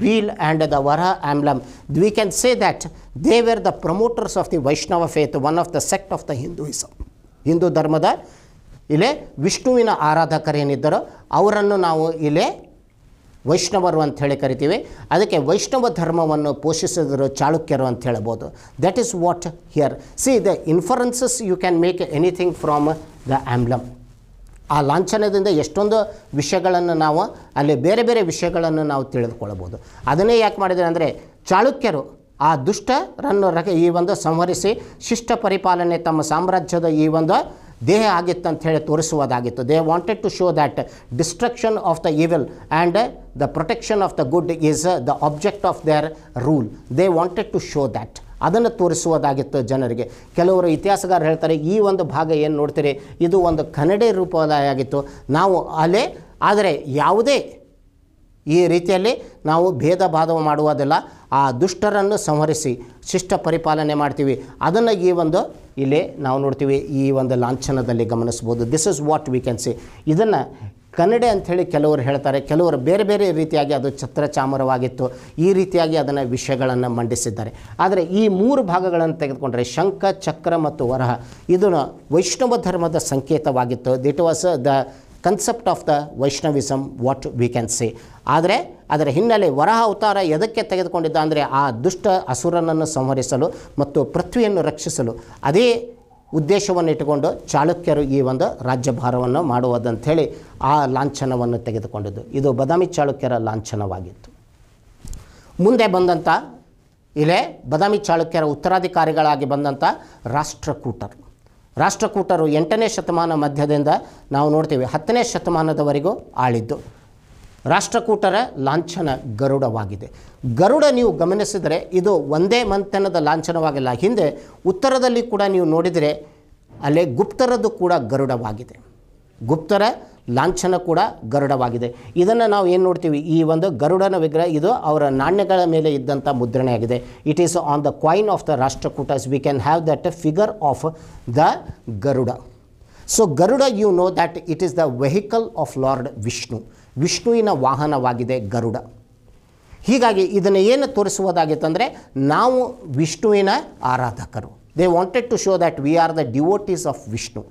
wheel and the Varaha emblem we can say that they were the promoters of the Vaishnava faith one of the sect of the Hinduism Hindu ಧರ್ಮದ ಇಲೆ ವಿಷ್ಣುವಿನ ಆರಾಧಕರೇನಿದ್ದರೋ ಅವರನ್ನು ನಾವು ಇಲೇ ವೈಷ್ಣವರು ಅಂತ ಹೇಳಿ ಕರಿತೀವಿ ಅದಕ್ಕೆ ವೈಷ್ಣವ ಧರ್ಮವನ್ನು ಪೋಷಿಸಿದರು ಚಾಳುಕ್ಯರು ಅಂತ ಹೇಳ್ಬೋದು that is what here see the inferences you can make anything from the emblem ಆ ಲಾಂಛನದಿಂದ ಎಷ್ಟೊಂದು ವಿಷಯಗಳನ್ನು ನಾವು ಅಲ್ಲಿ ಬೇರೆ ಬೇರೆ ವಿಷಯಗಳನ್ನು ನಾವು ತಿಳಿದುಕೊಳ್ಳಬೋದು ಅದನ್ನೇ ಯಾಕೆ ಮಾಡಿದರೆ ಅಂದರೆ ಚಾಳುಕ್ಯರು ಆ ದುಷ್ಟರನ್ನು ಈ ಒಂದು ಸಂಹರಿಸಿ ಶಿಷ್ಟ ಪರಿಪಾಲನೆ ತಮ್ಮ ಸಾಮ್ರಾಜ್ಯದ ಈ ಒಂದು ದೇಹ ಆಗಿತ್ತು ಅಂತ ಹೇಳಿ ತೋರಿಸುವುದಾಗಿತ್ತು they wanted to show that destruction of the evil and the protection of the good is the object of their rule they wanted to show that ಅದನ್ನು ತೋರಿಸುವುದಾಗಿತ್ತು ಜನರಿಗೆ ಕೆಲವರು ಇತಿಹಾಸಗಾರರು ಹೇಳ್ತಾರೆ ಈ ಒಂದು ಭಾಗ ಏನು ನೋಡ್ತೀರಿ ಇದು ಒಂದು ಕನ್ನಡಿ ರೂಪದಾಗಿತ್ತು ನಾವು ಅಲೆ ಆದರೆ ಯಾವುದೇ ಈ ರೀತಿಯಲ್ಲಿ ನಾವು ಭೇದ ಭಾವ ಮಾಡುವುದಿಲ್ಲ ಆ ದುಷ್ಟರನ್ನು ಸಂಹರಿಸಿ ಶಿಷ್ಟ ಪರಿಪಾಲನೆ ಮಾಡ್ತೀವಿ ಅದನ್ನು ಈ ಒಂದು ಇಲ್ಲಿ ನಾವು ನೋಡ್ತೀವಿ ಈ ಒಂದು ಲಾಂಛನದಲ್ಲಿ ಗಮನಿಸ್ಬೋದು this is what we can see ಇದನ್ನು ಕನ್ನಡ ಅಂಥೇಳಿ ಕೆಲವರು ಹೇಳ್ತಾರೆ ಕೆಲವರು ಬೇರೆ ಬೇರೆ ರೀತಿಯಾಗಿ ಅದು ಛತ್ರಚಾಮರವಾಗಿತ್ತು ಈ ರೀತಿಯಾಗಿ ಅದನ್ನು ವಿಷಯಗಳನ್ನು ಮಂಡಿಸಿದ್ದಾರೆ ಆದರೆ ಈ ಮೂರು ಭಾಗಗಳನ್ನು ತೆಗೆದುಕೊಂಡರೆ ಶಂಖ ಚಕ್ರ ಮತ್ತು ವರಹ ಇದನ್ನು ವೈಷ್ಣವ ಧರ್ಮದ ಸಂಕೇತವಾಗಿತ್ತು that was the concept of the Vaishnavism what we can say ಆದರೆ ಅದರ ಹಿನ್ನೆಲೆ ವರಹ ಅವತಾರ ಎದಕ್ಕೆ ತೆಗೆದುಕೊಂಡಿದ್ದ ಅಂದರೆ ಆ ದುಷ್ಟ ಅಸುರನನ್ನು ಸಂಹರಿಸಲು ಮತ್ತು ಪೃಥ್ವಿಯನ್ನು ರಕ್ಷಿಸಲು ಅದೇ ಉದ್ದೇಶವನ್ನು ಇಟ್ಟುಕೊಂಡು ಚಾಳುಕ್ಯರು ಈ ಒಂದು ರಾಜ್ಯಭಾರವನ್ನು ಮಾಡುವುದಂಥೇಳಿ ಆ ಲಾಂಛನವನ್ನು ತೆಗೆದುಕೊಂಡಿದ್ದು ಇದು ಬದಾಮಿ ಚಾಳುಕ್ಯರ ಲಾಂಛನವಾಗಿತ್ತು ಮುಂದೆ ಬಂದಂಥ ಇಲ್ಲೇ ಬದಾಮಿ ಚಾಳುಕ್ಯರ ಉತ್ತರಾಧಿಕಾರಿಗಳಾಗಿ ಬಂದಂಥ ರಾಷ್ಟ್ರಕೂಟರು ರಾಷ್ಟ್ರಕೂಟರು ಎಂಟನೇ ಶತಮಾನ ಮಧ್ಯದಿಂದ ನಾವು ನೋಡ್ತೀವಿ ಹತ್ತನೇ ಶತಮಾನದವರೆಗೂ ಆಳಿದ್ದು ರಾಷ್ಟ್ರಕೂಟರ ಲಾಂಛನ ಗರುಡವಾಗಿದೆ ಗರುಡ ನೀವು ಗಮನಿಸಿದರೆ ಇದು ಒಂದೇ ಮಂಥನದ ಲಾಂಛನವಾಗಿಲ್ಲ ಹಿಂದೆ ಉತ್ತರದಲ್ಲಿ ಕೂಡ ನೀವು ನೋಡಿದರೆ ಅಲ್ಲೇ ಗುಪ್ತರದ್ದು ಕೂಡ ಗರುಡವಾಗಿದೆ ಗುಪ್ತರ ಲಾಂಛನ ಕೂಡ ಗರುಡವಾಗಿದೆ ಇದನ್ನು ನಾವು ಏನು ನೋಡ್ತೀವಿ ಈ ಒಂದು ಗರುಡನ ವಿಗ್ರಹ ಇದು ಅವರ ನಾಣ್ಯಗಳ ಮೇಲೆ ಇದ್ದಂಥ ಮುದ್ರಣೆಯಾಗಿದೆ it is on the coin of the Rashtrakutas we can have that figure of the Garuda so Garuda you know that it is the vehicle of Lord Vishnu ವಿಷ್ಣುವಿನ ವಾಹನವಾಗಿದೆ ಗರುಡ ಹೀಗಾಗಿ ಇದನ್ನು ಏನು ತೋರಿಸುವುದಾಗಿತ್ತಂದರೆ ನಾವು ವಿಷ್ಣುವಿನ ಆರಾಧಕರು they wanted to show that we are the devotees of Vishnu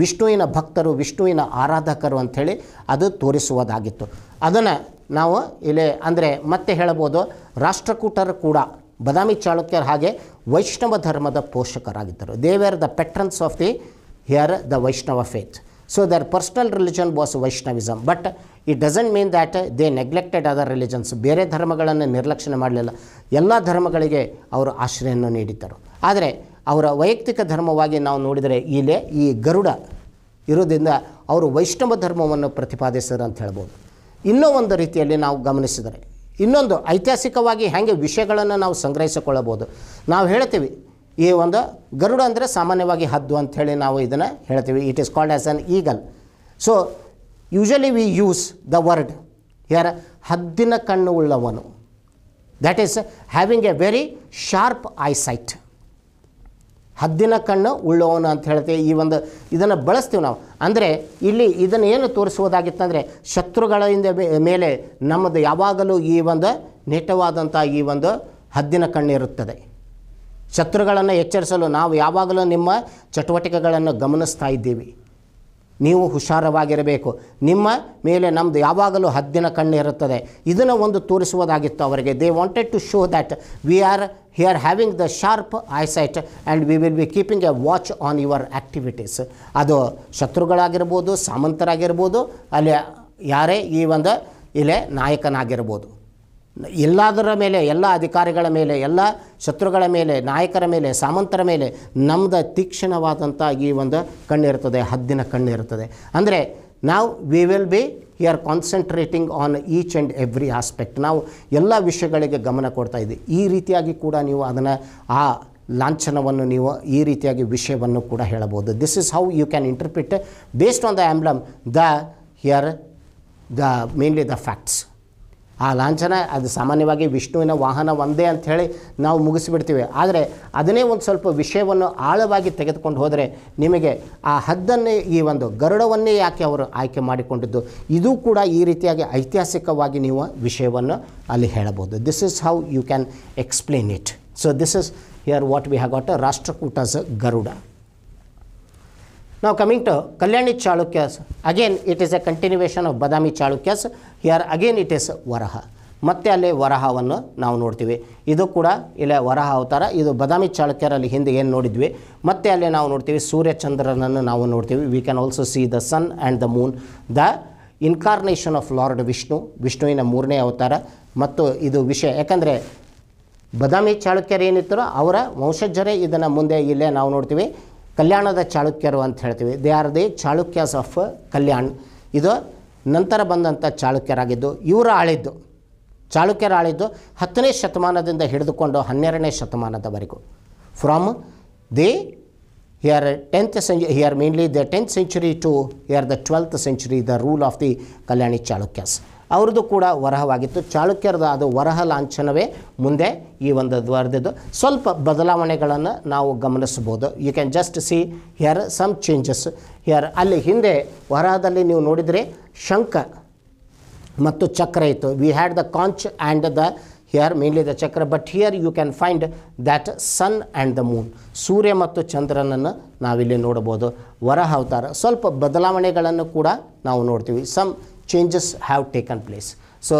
ವಿಷ್ಣುವಿನ ಭಕ್ತರು ವಿಷ್ಣುವಿನ ಆರಾಧಕರು ಅಂಥೇಳಿ ಅದು ತೋರಿಸುವುದಾಗಿತ್ತು ಅದನ್ನು ನಾವು ಇಲ್ಲಿ ಅಂದರೆ ಮತ್ತೆ ಹೇಳಬೋದು ರಾಷ್ಟ್ರಕೂಟರು ಕೂಡ ಬದಾಮಿ ಚಾಳುಕ್ಯರು ಹಾಗೆ ವೈಷ್ಣವ ಧರ್ಮದ ಪೋಷಕರಾಗಿದ್ದರು they were the patrons of the here the Vaishnava faith so their personal religion was Vaishnavism but it doesn't mean that they neglected other religions ಬೇರೆ ಧರ್ಮಗಳನ್ನು ನಿರ್ಲಕ್ಷಣೆ ಮಾಡಲಿಲ್ಲ ಎಲ್ಲ ಧರ್ಮಗಳಿಗೆ ಅವರು ಆಶ್ರಯವನ್ನು ನೀಡಿದ್ದರು ಆದರೆ ಅವರ ವೈಯಕ್ತಿಕ ಧರ್ಮವಾಗಿ ನಾವು ನೋಡಿದರೆ ಇಲ್ಲೇ ಈ ಗರುಡ ಇರೋದ್ರಿಂದ ಅವರು ವೈಷ್ಣವ ಧರ್ಮವನ್ನು ಪ್ರತಿಪಾದಿಸಿದ್ರು ಅಂತ ಹೇಳ್ಬೋದು ಇನ್ನೂ ಒಂದು ರೀತಿಯಲ್ಲಿ ನಾವು ಗಮನಿಸಿದರೆ ಇನ್ನೊಂದು ಐತಿಹಾಸಿಕವಾಗಿ ಹೇಗೆ ವಿಷಯಗಳನ್ನು ನಾವು ಸಂಗ್ರಹಿಸಿಕೊಳ್ಳಬಹುದು ನಾವು ಹೇಳ್ತೀವಿ ಈ ಒಂದು ಗರುಡ ಅಂದರೆ ಸಾಮಾನ್ಯವಾಗಿ ಹದ್ದು ಅಂಥೇಳಿ ನಾವು ಇದನ್ನು ಹೇಳ್ತೀವಿ it is called as an eagle so usually we use the word ಯಾರ ಹದ್ದಿನ ಕಣ್ಣು ಉಳ್ಳವನು that is having a very sharp eyesight ಹದ್ದಿನ ಕಣ್ಣು ಉಳ್ಳೋನು ಅಂತ ಹೇಳ್ತೀವಿ ಈ ಒಂದು ಇದನ್ನು ಬಳಸ್ತೀವಿ ನಾವು ಅಂದರೆ ಇಲ್ಲಿ ಇದನ್ನು ಏನು ತೋರಿಸುವುದಾಗಿತ್ತಂದರೆ ಶತ್ರುಗಳಿಂದ ಮೇಲೆ ನಮ್ಮದು ಯಾವಾಗಲೂ ಈ ಒಂದು ನೆಟ್ಟವಾದಂಥ ಈ ಒಂದು ಹದ್ದಿನ ಕಣ್ಣಿರುತ್ತದೆ ಶತ್ರುಗಳನ್ನು ಎಚ್ಚರಿಸಲು ನಾವು ಯಾವಾಗಲೂ ನಿಮ್ಮ ಚಟುವಟಿಕೆಗಳನ್ನು ಗಮನಿಸ್ತಾ ಇದ್ದೀವಿ ನೀವು ಹುಷಾರವಾಗಿರಬೇಕು ನಿಮ್ಮ ಮೇಲೆ ನಮ್ಮದು ಯಾವಾಗಲೂ ಹದ್ದಿನ ಕಣ್ಣು ಇರುತ್ತದೆ ಇದನ್ನು ಒಂದು ತೋರಿಸುವುದಾಗಿತ್ತು ಅವರಿಗೆ they wanted to show that we are here having the sharp eyesight and we will be keeping a watch on your activities ಅದು ಶತ್ರುಗಳಾಗಿರ್ಬೋದು ಸಾಮಂತರಾಗಿರ್ಬೋದು ಅಲ್ಲಿ ಯಾರೇ ಈ ಒಂದು ಇಲ್ಲೇ ನಾಯಕನಾಗಿರ್ಬೋದು ಎಲ್ಲದರ ಮೇಲೆ ಎಲ್ಲ ಅಧಿಕಾರಿಗಳ ಮೇಲೆ ಎಲ್ಲ ಶತ್ರುಗಳ ಮೇಲೆ ನಾಯಕರ ಮೇಲೆ ಸಾಮಂತರ ಮೇಲೆ ನಮ್ದು ತೀಕ್ಷ್ಣವಾದಂಥ ಈ ಒಂದು ಕಣ್ಣಿರ್ತದೆ ಹದ್ದಿನ ಕಣ್ಣಿರ್ತದೆ ಅಂದರೆ ನಾವು we will be here are concentrating on each and every aspect ನಾವು ಎಲ್ಲ ವಿಷಯಗಳಿಗೆ ಗಮನ ಕೊಡ್ತಾ ಇದ್ದೀವಿ ಈ ರೀತಿಯಾಗಿ ಕೂಡ ನೀವು ಅದನ್ನು ಆ ಲಾಂಛನವನ್ನು ನೀವು ಈ ರೀತಿಯಾಗಿ ವಿಷಯವನ್ನು ಕೂಡ ಹೇಳಬಹುದು this is how you can interpret based on the emblem the here the mainly the facts ಆ ಲಾಂಛನ ಅದು ಸಾಮಾನ್ಯವಾಗಿ ವಿಷ್ಣುವಿನ ವಾಹನ ಒಂದೇ ಅಂಥೇಳಿ ನಾವು ಮುಗಿಸಿಬಿಡ್ತೀವಿ ಆದರೆ ಅದನ್ನೇ ಒಂದು ಸ್ವಲ್ಪ ವಿಷಯವನ್ನು ಆಳವಾಗಿ ತೆಗೆದುಕೊಂಡು ಹೋದರೆ ನಿಮಗೆ ಆ ಹದ್ದನ್ನೇ ಈ ಒಂದು ಗರುಡವನ್ನೇ ಯಾಕೆ ಅವರು ಆಯ್ಕೆ ಮಾಡಿಕೊಂಡಿದ್ದು ಇದು ಕೂಡ ಈ ರೀತಿಯಾಗಿ ಐತಿಹಾಸಿಕವಾಗಿ ನೀವು ವಿಷಯವನ್ನು ಅಲ್ಲಿ ಹೇಳಬಹುದು this is how you can explain it so this is here what we have got a Rashtrakutas Garuda ನಾವು coming to Kalyani Chalukyas again it is a continuation of Badami Chalukyas here again it is Varaha ಮತ್ತೆ ಅಲ್ಲಿ ವರಹವನ್ನು ನಾವು ನೋಡ್ತೀವಿ ಇದು ಕೂಡ ಇಲ್ಲೇ ವರಹ ಅವತಾರ ಇದು ಬದಾಮಿ ಚಾಳುಕ್ಯರಲ್ಲಿ ಹಿಂದೆ ಏನು ನೋಡಿದ್ವಿ ಮತ್ತೆ ಅಲ್ಲಿ ನಾವು ನೋಡ್ತೀವಿ ಸೂರ್ಯಚಂದ್ರನನ್ನು ನಾವು ನೋಡ್ತೀವಿ we can also see the sun and the moon the incarnation of Lord Vishnu ವಿಷ್ಣುವಿನ ಮೂರನೇ ಅವತಾರ ಮತ್ತು ಇದು ವಿಷಯ ಯಾಕಂದರೆ ಬದಾಮಿ ಚಾಳುಕ್ಯರು ಏನಿತ್ತರೋ ಅವರ ವಂಶಜರೇ ಇದನ್ನು ಮುಂದೆ ಇಲ್ಲೇ ನಾವು ನೋಡ್ತೀವಿ ಕಲ್ಯಾಣದ ಚಾಳುಕ್ಯರು ಅಂತ ಹೇಳ್ತೀವಿ they are the Chalukyas of Kalyan ಇದು ನಂತರ ಬಂದಂಥ ಚಾಳುಕ್ಯರಾಗಿದ್ದು ಇವರ ಆಳಿದ್ದು ಚಾಳುಕ್ಯರ ಆಳಿದ್ದು ಹತ್ತನೇ ಶತಮಾನದಿಂದ ಹಿಡಿದುಕೊಂಡು ಹನ್ನೆರಡನೇ ಶತಮಾನದವರೆಗೂ from the here tenth century here mainly the tenth century to here the twelfth century the rule of the Kalyani Chalukyas ಅವ್ರದ್ದು ಕೂಡ ವರಹವಾಗಿತ್ತು ಚಾಳುಕ್ಯರದ ಅದು ವರಹ ಲಾಂಛನವೇ ಮುಂದೆ ಈ ಒಂದು ವರ್ದಿದ್ದು ಸ್ವಲ್ಪ ಬದಲಾವಣೆಗಳನ್ನು ನಾವು ಗಮನಿಸಬಹುದು you can just see here some changes here ಅಲ್ಲಿ ಹಿಂದೆ ವರಹದಲ್ಲಿ ನೀವು ನೋಡಿದರೆ ಶಂಖ ಮತ್ತು ಚಕ್ರ ಇತ್ತು we had the conch and the here mainly the chakra but here you can find that sun and the moon ಸೂರ್ಯ ಮತ್ತು ಚಂದ್ರನನ್ನು ನಾವಿಲ್ಲಿ ನೋಡಬಹುದು ವರಹ ಅವತಾರ ಸ್ವಲ್ಪ ಬದಲಾವಣೆಗಳನ್ನು ಕೂಡ ನಾವು ನೋಡ್ತೀವಿ some changes have taken place so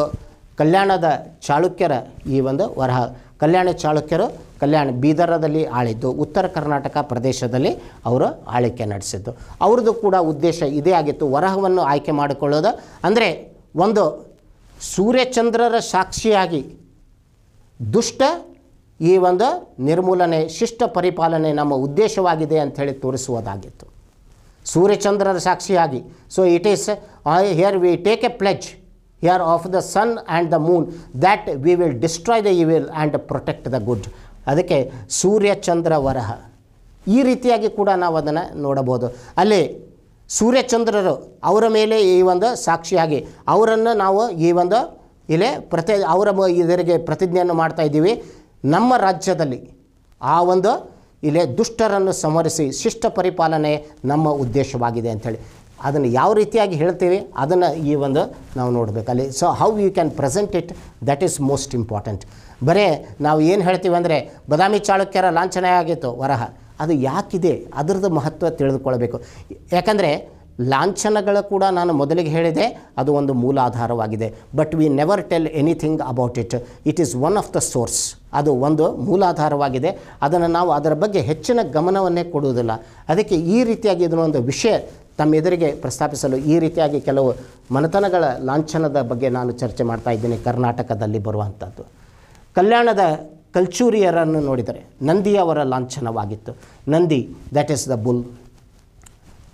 ಕಲ್ಯಾಣದ ಚಾಳುಕ್ಯರ ಈ ಒಂದು ವರಹ ಕಲ್ಯಾಣ ಚಾಳುಕ್ಯರು ಕಲ್ಯಾಣ ಬೀದರದಲ್ಲಿ ಆಳಿದ್ದು ಉತ್ತರ ಕರ್ನಾಟಕ ಪ್ರದೇಶದಲ್ಲಿ ಅವರು ಆಳ್ಕೆ ನಡೆಸಿದ್ದು ಅವ್ರದ್ದು ಕೂಡ ಉದ್ದೇಶ ಇದೇ ಆಗಿತ್ತು ವರಹವನ್ನು ಆಯ್ಕೆ ಮಾಡಿಕೊಳ್ಳೋದು ಅಂದರೆ ಒಂದು ಸೂರ್ಯಚಂದ್ರರ ಸಾಕ್ಷಿಯಾಗಿ ದುಷ್ಟ ಈ ಒಂದು ನಿರ್ಮೂಲನೆ ಶಿಷ್ಟ ಪರಿಪಾಲನೆ ನಮ್ಮ ಉದ್ದೇಶವಾಗಿದೆ ಅಂಥೇಳಿ ತೋರಿಸುವುದಾಗಿತ್ತು ಸೂರ್ಯಚಂದ್ರರ ಸಾಕ್ಷಿಯಾಗಿ so it is here we take a pledge here of the sun and the moon that we will destroy the evil and protect the good ಅದಕ್ಕೆ ಸೂರ್ಯಚಂದ್ರ ವರಹ ಈ ರೀತಿಯಾಗಿ ಕೂಡ ನಾವು ಅದನ್ನು ನೋಡಬಹುದು ಅಲ್ಲಿ ಸೂರ್ಯಚಂದ್ರರು ಅವರ ಮೇಲೆ ಈ ಒಂದು ಸಾಕ್ಷಿಯಾಗಿ ಅವರನ್ನು ನಾವು ಈ ಒಂದು ಇಲ್ಲೇ ಪ್ರತಿ ಅವರ ಇದರಿಗೆ ಪ್ರತಿಜ್ಞೆಯನ್ನು ಮಾಡ್ತಾ ಇದ್ದೀವಿ ನಮ್ಮ ರಾಜ್ಯದಲ್ಲಿ ಆ ಒಂದು ಇಲ್ಲೇ ದುಷ್ಟರನ್ನು ಸಂಹರಿಸಿ ಶಿಷ್ಟ ಪರಿಪಾಲನೆ ನಮ್ಮ ಉದ್ದೇಶವಾಗಿದೆ ಅಂಥೇಳಿ ಅದನ್ನು ಯಾವ ರೀತಿಯಾಗಿ ಹೇಳ್ತೀವಿ ಅದನ್ನು ಈ ಒಂದು ನಾವು ನೋಡಬೇಕಲ್ಲಿ ಅಲ್ಲಿ so how you can present it that is most important ಬರೇ ನಾವು ಏನು ಹೇಳ್ತೀವಿ ಅಂದರೆ ಬದಾಮಿ ಚಾಳುಕ್ಯರ ಲಾಂಛನ ಆಗಿತ್ತು ವರಹ ಅದು ಯಾಕಿದೆ ಅದರದ್ದು ಮಹತ್ವ ತಿಳಿದುಕೊಳ್ಬೇಕು ಯಾಕಂದರೆ ಲಾಂಛನಗಳ ಕೂಡ ನಾನು ಮೊದಲಿಗೆ ಹೇಳಿದೆ ಅದು ಒಂದು ಮೂಲಾಧಾರವಾಗಿದೆ but we never tell anything about it it is one of the source ಅದು ಒಂದು ಮೂಲಾಧಾರವಾಗಿದೆ ಅದನ್ನು ನಾವು ಅದರ ಬಗ್ಗೆ ಹೆಚ್ಚಿನ ಗಮನವನ್ನೇ ಕೊಡುವುದಿಲ್ಲ ಅದಕ್ಕೆ ಈ ರೀತಿಯಾಗಿ ಒಂದು ವಿಷಯ ತಮ್ಮ ಎದುರಿಗೆ ಪ್ರಸ್ತಾಪಿಸಲು ಈ ರೀತಿಯಾಗಿ ಕೆಲವು ಮನೆತನಗಳ ಲಾಂಛನದ ಬಗ್ಗೆ ನಾನು ಚರ್ಚೆ ಮಾಡ್ತಾ ಇದ್ದೀನಿ ಕರ್ನಾಟಕದಲ್ಲಿ ಬರುವಂಥದ್ದು ಕಲ್ಯಾಣದ ಕಲ್ಚೂರಿಯರನ್ನು ನೋಡಿದರೆ ನಂದಿಯವರ ಲಾಂಛನವಾಗಿತ್ತು Nandi that is the bull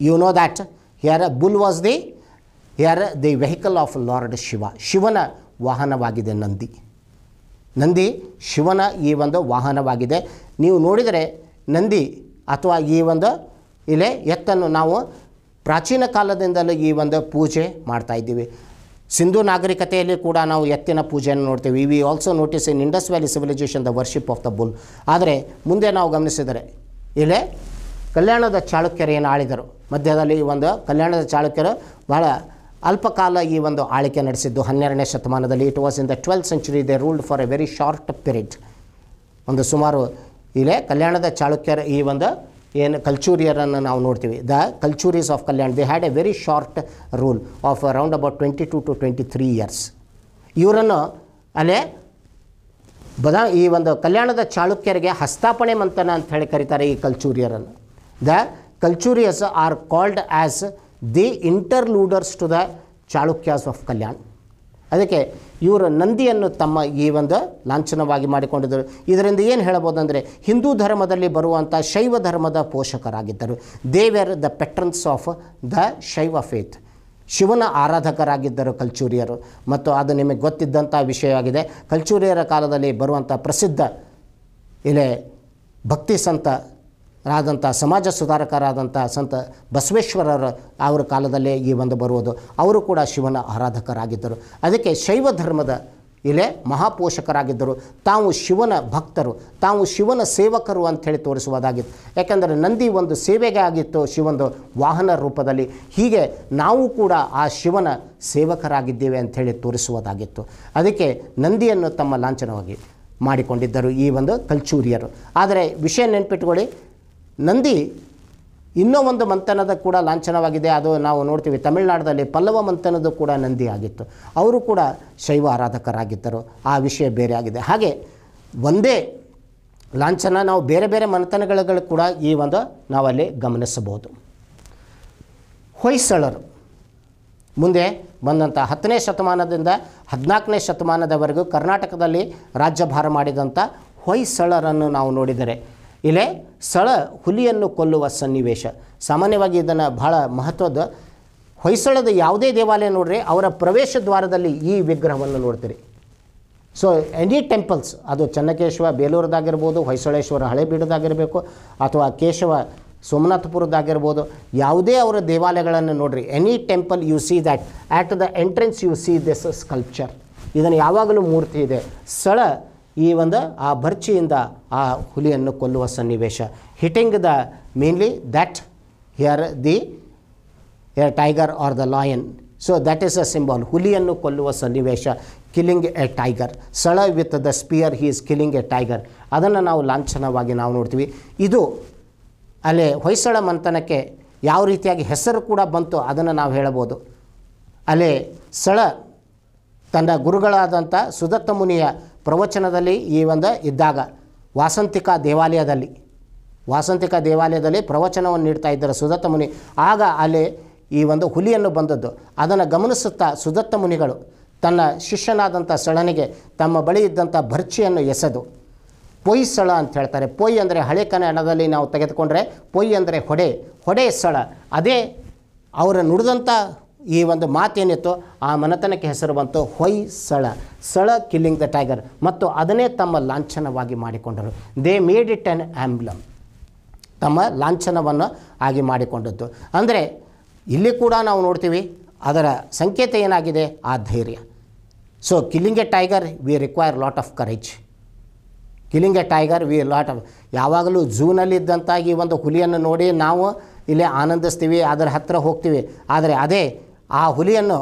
you know that here bull was the the the vehicle of Lord Shiva ಶಿವನ ವಾಹನವಾಗಿದೆ ನಂದಿ ನಂದಿ ಶಿವನ ಈ ಒಂದು ವಾಹನವಾಗಿದೆ ನೀವು ನೋಡಿದರೆ ನಂದಿ ಅಥವಾ ಈ ಒಂದು ಇಲ್ಲೇ ಎತ್ತನ್ನು ನಾವು ಪ್ರಾಚೀನ ಕಾಲದಿಂದಲೂ ಈ ಒಂದು ಪೂಜೆ ಮಾಡ್ತಾ ಇದ್ದೀವಿ ಸಿಂಧು ನಾಗರಿಕತೆಯಲ್ಲಿ ಕೂಡ ನಾವು ಎತ್ತಿನ ಪೂಜೆಯನ್ನು ನೋಡ್ತೀವಿ we also notice in Indus Valley Civilisation the worship of the bull ಆದರೆ ಮುಂದೆ ನಾವು ಗಮನಿಸಿದರೆ ಇಲ್ಲೇ ಕಲ್ಯಾಣದ ಚಾಳುಕ್ಯರೇನು ಆಳಿದರು ಮಧ್ಯದಲ್ಲಿ ಈ ಒಂದು ಕಲ್ಯಾಣದ ಚಾಳುಕ್ಯರು ಬಹಳ ಅಲ್ಪಕಾಲ ಈ ಒಂದು ಆಳಿಕೆ ನಡೆಸಿದ್ದು ಹನ್ನೆರಡನೇ ಶತಮಾನದಲ್ಲಿ it was in the twelfth century they ruled for a very short period ಒಂದು ಸುಮಾರು ಇಲ್ಲೇ ಕಲ್ಯಾಣದ ಚಾಳುಕ್ಯರ ಈ ಒಂದು ಏನು ಕಲ್ಚೂರಿಯರನ್ನು ನಾವು ನೋಡ್ತೀವಿ the Kalachuris of Kalyana they had a very short rule of around about twenty two two twenty three years ಇವರನ್ನು ಅಲ್ಲೇ ಬದಾ ಈ ಒಂದು ಕಲ್ಯಾಣದ ಚಾಳುಕ್ಯರಿಗೆ ಹಸ್ತಾಪಣೆ ಮಂತನ ಅಂತ ಹೇಳಿ ಕರೀತಾರೆ ಈ ಕಲ್ಚೂರಿಯರನ್ನು the Kalachuris are called as the interluders to the Chalukyas of Kalyan ಅದಕ್ಕೆ ಇವರು ನಂದಿಯನ್ನು ತಮ್ಮ ಈ ಒಂದು ಲಾಂಛನವಾಗಿ ಮಾಡಿಕೊಂಡಿದ್ದರು ಇದರಿಂದ ಏನು ಹೇಳ್ಬೋದು ಅಂದರೆ ಹಿಂದೂ ಧರ್ಮದಲ್ಲಿ ಬರುವಂಥ ಶೈವ ಧರ್ಮದ ಪೋಷಕರಾಗಿದ್ದರು they were the patrons of the Shaiva faith ಶಿವನ ಆರಾಧಕರಾಗಿದ್ದರು ಕಲ್ಚೂರಿಯರು ಮತ್ತು ಅದು ನಿಮಗೆ ಗೊತ್ತಿದ್ದಂಥ ವಿಷಯವಾಗಿದೆ ಕಲ್ಚೂರಿಯರ ಕಾಲದಲ್ಲಿ ಬರುವಂಥ ಪ್ರಸಿದ್ಧ ಇಲ್ಲೇ ಭಕ್ತಿ ಸಂತ ಆದಂಥ ಸಮಾಜ ಸುಧಾರಕರಾದಂಥ ಸಂತ ಬಸವೇಶ್ವರರ ಅವರ ಕಾಲದಲ್ಲೇ ಈ ಒಂದು ಬರುವುದು ಅವರು ಕೂಡ ಶಿವನ ಆರಾಧಕರಾಗಿದ್ದರು ಅದಕ್ಕೆ ಶೈವ ಧರ್ಮದ ಇಲೆ ಮಹಾಪೋಷಕರಾಗಿದ್ದರು ತಾವು ಶಿವನ ಭಕ್ತರು ತಾವು ಶಿವನ ಸೇವಕರು ಅಂಥೇಳಿ ತೋರಿಸುವುದಾಗಿತ್ತು ಯಾಕೆಂದರೆ ನಂದಿ ಒಂದು ಸೇವೆಗೆ ಆಗಿತ್ತು ಶಿವನದು ವಾಹನ ರೂಪದಲ್ಲಿ ಹೀಗೆ ನಾವು ಕೂಡ ಆ ಶಿವನ ಸೇವಕರಾಗಿದ್ದೇವೆ ಅಂಥೇಳಿ ತೋರಿಸುವುದಾಗಿತ್ತು ಅದಕ್ಕೆ ನಂದಿಯನ್ನು ತಮ್ಮ ಲಾಂಛನವಾಗಿ ಮಾಡಿಕೊಂಡಿದ್ದರು ಈ ಒಂದು ಕಲ್ಚೂರಿಯರು ಆದರೆ ವಿಷಯ ನೆನ್ಪಿಟ್ಕೊಳ್ಳಿ ನಂದಿ ಇನ್ನೂ ಒಂದು ಮಂಥನದ ಕೂಡ ಲಾಂಛನವಾಗಿದೆ ಅದು ನಾವು ನೋಡ್ತೀವಿ ತಮಿಳುನಾಡದಲ್ಲಿ ಪಲ್ಲವ ಮಂಥನದ್ದು ಕೂಡ ನಂದಿ ಆಗಿತ್ತು ಅವರು ಕೂಡ ಶೈವ ಆರಾಧಕರಾಗಿದ್ದರು ಆ ವಿಷಯ ಬೇರೆ ಆಗಿದೆ ಹಾಗೆ ಒಂದೇ ಲಾಂಛನ ನಾವು ಬೇರೆ ಬೇರೆ ಮಂಥನಗಳು ಕೂಡ ಈ ಒಂದು ನಾವಲ್ಲಿ ಗಮನಿಸಬಹುದು ಹೊಯ್ಸಳರು ಮುಂದೆ ಬಂದಂಥ ಹತ್ತನೇ ಶತಮಾನದಿಂದ ಹದಿನಾಲ್ಕನೇ ಶತಮಾನದವರೆಗೂ ಕರ್ನಾಟಕದಲ್ಲಿ ರಾಜ್ಯಭಾರ ಮಾಡಿದಂಥ ಹೊಯ್ಸಳರನ್ನು ನಾವು ನೋಡಿದರೆ ಇಲ್ಲೇ ಸಳ ಹುಲಿಯನ್ನು ಕೊಲ್ಲುವ ಸನ್ನಿವೇಶ ಸಾಮಾನ್ಯವಾಗಿ ಇದನ್ನು ಬಹಳ ಮಹತ್ವದ ಹೊಯ್ಸಳದ ಯಾವುದೇ ದೇವಾಲಯ ನೋಡ್ರಿ ಅವರ ಪ್ರವೇಶ ದ್ವಾರದಲ್ಲಿ ಈ ವಿಗ್ರಹವನ್ನು ನೋಡ್ತೀರಿ ಸೊ ಎನಿ ಟೆಂಪಲ್ಸ್ ಅದು ಚನ್ನಕೇಶವ ಬೇಲೂರದಾಗಿರ್ಬೋದು ಹೊಯ್ಸಳೇಶ್ವರ ಹಳೆಬೀಡದಾಗಿರಬೇಕು ಅಥವಾ ಕೇಶವ ಸೋಮನಾಥಪುರದಾಗಿರ್ಬೋದು ಯಾವುದೇ ಅವರ ದೇವಾಲಯಗಳನ್ನು ನೋಡ್ರಿ any temple you see that at the entrance you see this sculpture ಇದನ್ನು ಯಾವಾಗಲೂ ಮೂರ್ತಿ ಇದೆ ಸಳ ಈ ಒಂದು ಆ ಭರ್ಚಿಯಿಂದ ಆ ಹುಲಿಯನ್ನು ಕೊಲ್ಲುವ ಸನ್ನಿವೇಶ hitting the mainly that here the tiger or the lion so that is a symbol ಹುಲಿಯನ್ನು ಕೊಲ್ಲುವ ಸನ್ನಿವೇಶ killing a tiger Sala with the spear he is killing a tiger ಅದನ್ನು ನಾವು ಲಾಂಛನವಾಗಿ ನಾವು ನೋಡ್ತೀವಿ ಇದು ಅಲೆ ಹೊಯ್ಸಳ ಮಂಥನಕ್ಕೆ ಯಾವ ರೀತಿಯಾಗಿ ಹೆಸರು ಕೂಡ ಬಂತು ಅದನ್ನು ನಾವು ಹೇಳಬೋದು ಅಲ್ಲಿ ಸಳ ತನ್ನ ಗುರುಗಳಾದಂಥ ಸುದತ್ತ ಮುನಿಯ ಪ್ರವಚನದಲ್ಲಿ ಈ ಒಂದು ಇದ್ದಾಗ ವಾಸಂತಿಕ ದೇವಾಲಯದಲ್ಲಿ ವಾಸಂತಿಕ ದೇವಾಲಯದಲ್ಲಿ ಪ್ರವಚನವನ್ನು ನೀಡ್ತಾ ಇದ್ದಾರೆ ಸುದತ್ತ ಮುನಿ ಆಗ ಅಲ್ಲಿ ಈ ಒಂದು ಹುಲಿಯನ್ನು ಬಂದದ್ದು ಅದನ್ನು ಗಮನಿಸುತ್ತಾ ಸುದತ್ತ ಮುನಿಗಳು ತನ್ನ ಶಿಷ್ಯನಾದಂಥ ಸಳನಿಗೆ ತಮ್ಮ ಬಳಿ ಇದ್ದಂಥ ಭರ್ಚಿಯನ್ನು ಎಸೆದು ಪೊಯ್ ಸಳ ಅಂತ ಹೇಳ್ತಾರೆ ಪೊಯ್ ಅಂದರೆ ಹಳೆ ಕನ್ನಡದಲ್ಲಿ ನಾವು ತೆಗೆದುಕೊಂಡ್ರೆ ಪೊಯ್ ಅಂದರೆ ಹೊಡೆ ಹೊಡೆ ಸಳ ಅದೇ ಅವರ ನುಡಿದಂಥ ಈ ಒಂದು ಮಾತೇನಿತ್ತು ಆ ಮನೆತನಕ್ಕೆ ಹೆಸರು ಬಂತು ಹೊಯ್ Sala Sala killing the tiger ಮತ್ತು ಅದನ್ನೇ ತಮ್ಮ ಲಾಂಛನವಾಗಿ ಮಾಡಿಕೊಂಡರು they made it an emblem ತಮ್ಮ ಲಾಂಛನವನ್ನು ಆಗಿ ಮಾಡಿಕೊಂಡದ್ದು ಅಂದರೆ ಇಲ್ಲಿ ಕೂಡ ನಾವು ನೋಡ್ತೀವಿ ಅದರ ಸಂಕೇತ ಏನಾಗಿದೆ ಆ ಧೈರ್ಯ so killing a tiger we require lot of courage killing a tiger we lot of ಯಾವಾಗಲೂ ಝೂನಲ್ಲಿದ್ದಂಥ ಈ ಒಂದು ಹುಲಿಯನ್ನು ನೋಡಿ ನಾವು ಇಲ್ಲೇ ಆನಂದಿಸ್ತೀವಿ ಅದರ ಹತ್ತಿರ ಹೋಗ್ತೀವಿ ಆದರೆ ಅದೇ ಆ ಹುಲಿಯನ್ನು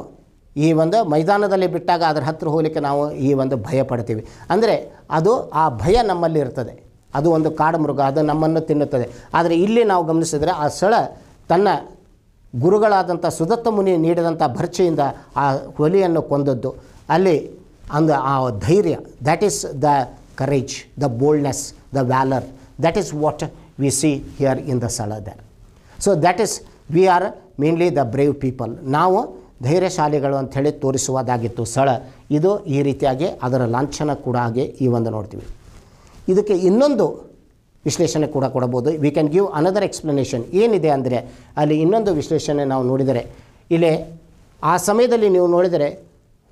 ಈ ಒಂದು ಮೈದಾನದಲ್ಲಿ ಬಿಟ್ಟಾಗ ಅದರ ಹತ್ತಿರ ಹೋಗಲಿಕ್ಕೆ ನಾವು ಈ ಒಂದು ಭಯ ಪಡ್ತೀವಿ ಅಂದರೆ ಅದು ಆ ಭಯ ನಮ್ಮಲ್ಲಿ ಇರ್ತದೆ ಅದು ಒಂದು ಕಾಡು ಮೃಗ ಅದು ನಮ್ಮನ್ನು ತಿನ್ನುತ್ತದೆ ಆದರೆ ಇಲ್ಲಿ ನಾವು ಗಮನಿಸಿದರೆ ಆ ಸಳ ತನ್ನ ಗುರುಗಳಾದಂಥ ಸುದತ್ತ ಮುನಿ ನೀಡಿದಂಥ ಭರ್ಚೆಯಿಂದ ಆ ಹುಲಿಯನ್ನು ಕೊಂದದ್ದು ಅಲ್ಲಿ ಅಂದ ಆ ಧೈರ್ಯ that is the courage the boldness the valour that is what we see here in the Sala that so that is we are mainly the brave people ನಾವು ಧೈರ್ಯಶಾಲಿಗಳು ಅಂಥೇಳಿ ತೋರಿಸುವುದಾಗಿತ್ತು ಸ್ಥಳ ಇದು ಈ ರೀತಿಯಾಗಿ ಅದರ ಲಾಂಛನ ಕೂಡ ಹಾಗೆ ಈ ಒಂದು ನೋಡ್ತೀವಿ ಇದಕ್ಕೆ ಇನ್ನೊಂದು ವಿಶ್ಲೇಷಣೆ ಕೂಡ ಕೊಡಬಹುದು we can give another explanation ಏನಿದೆ ಅಂದರೆ ಅಲ್ಲಿ ಇನ್ನೊಂದು ವಿಶ್ಲೇಷಣೆ ನಾವು ನೋಡಿದರೆ ಇಲ್ಲಿ ಆ ಸಮಯದಲ್ಲಿ ನೀವು ನೋಡಿದರೆ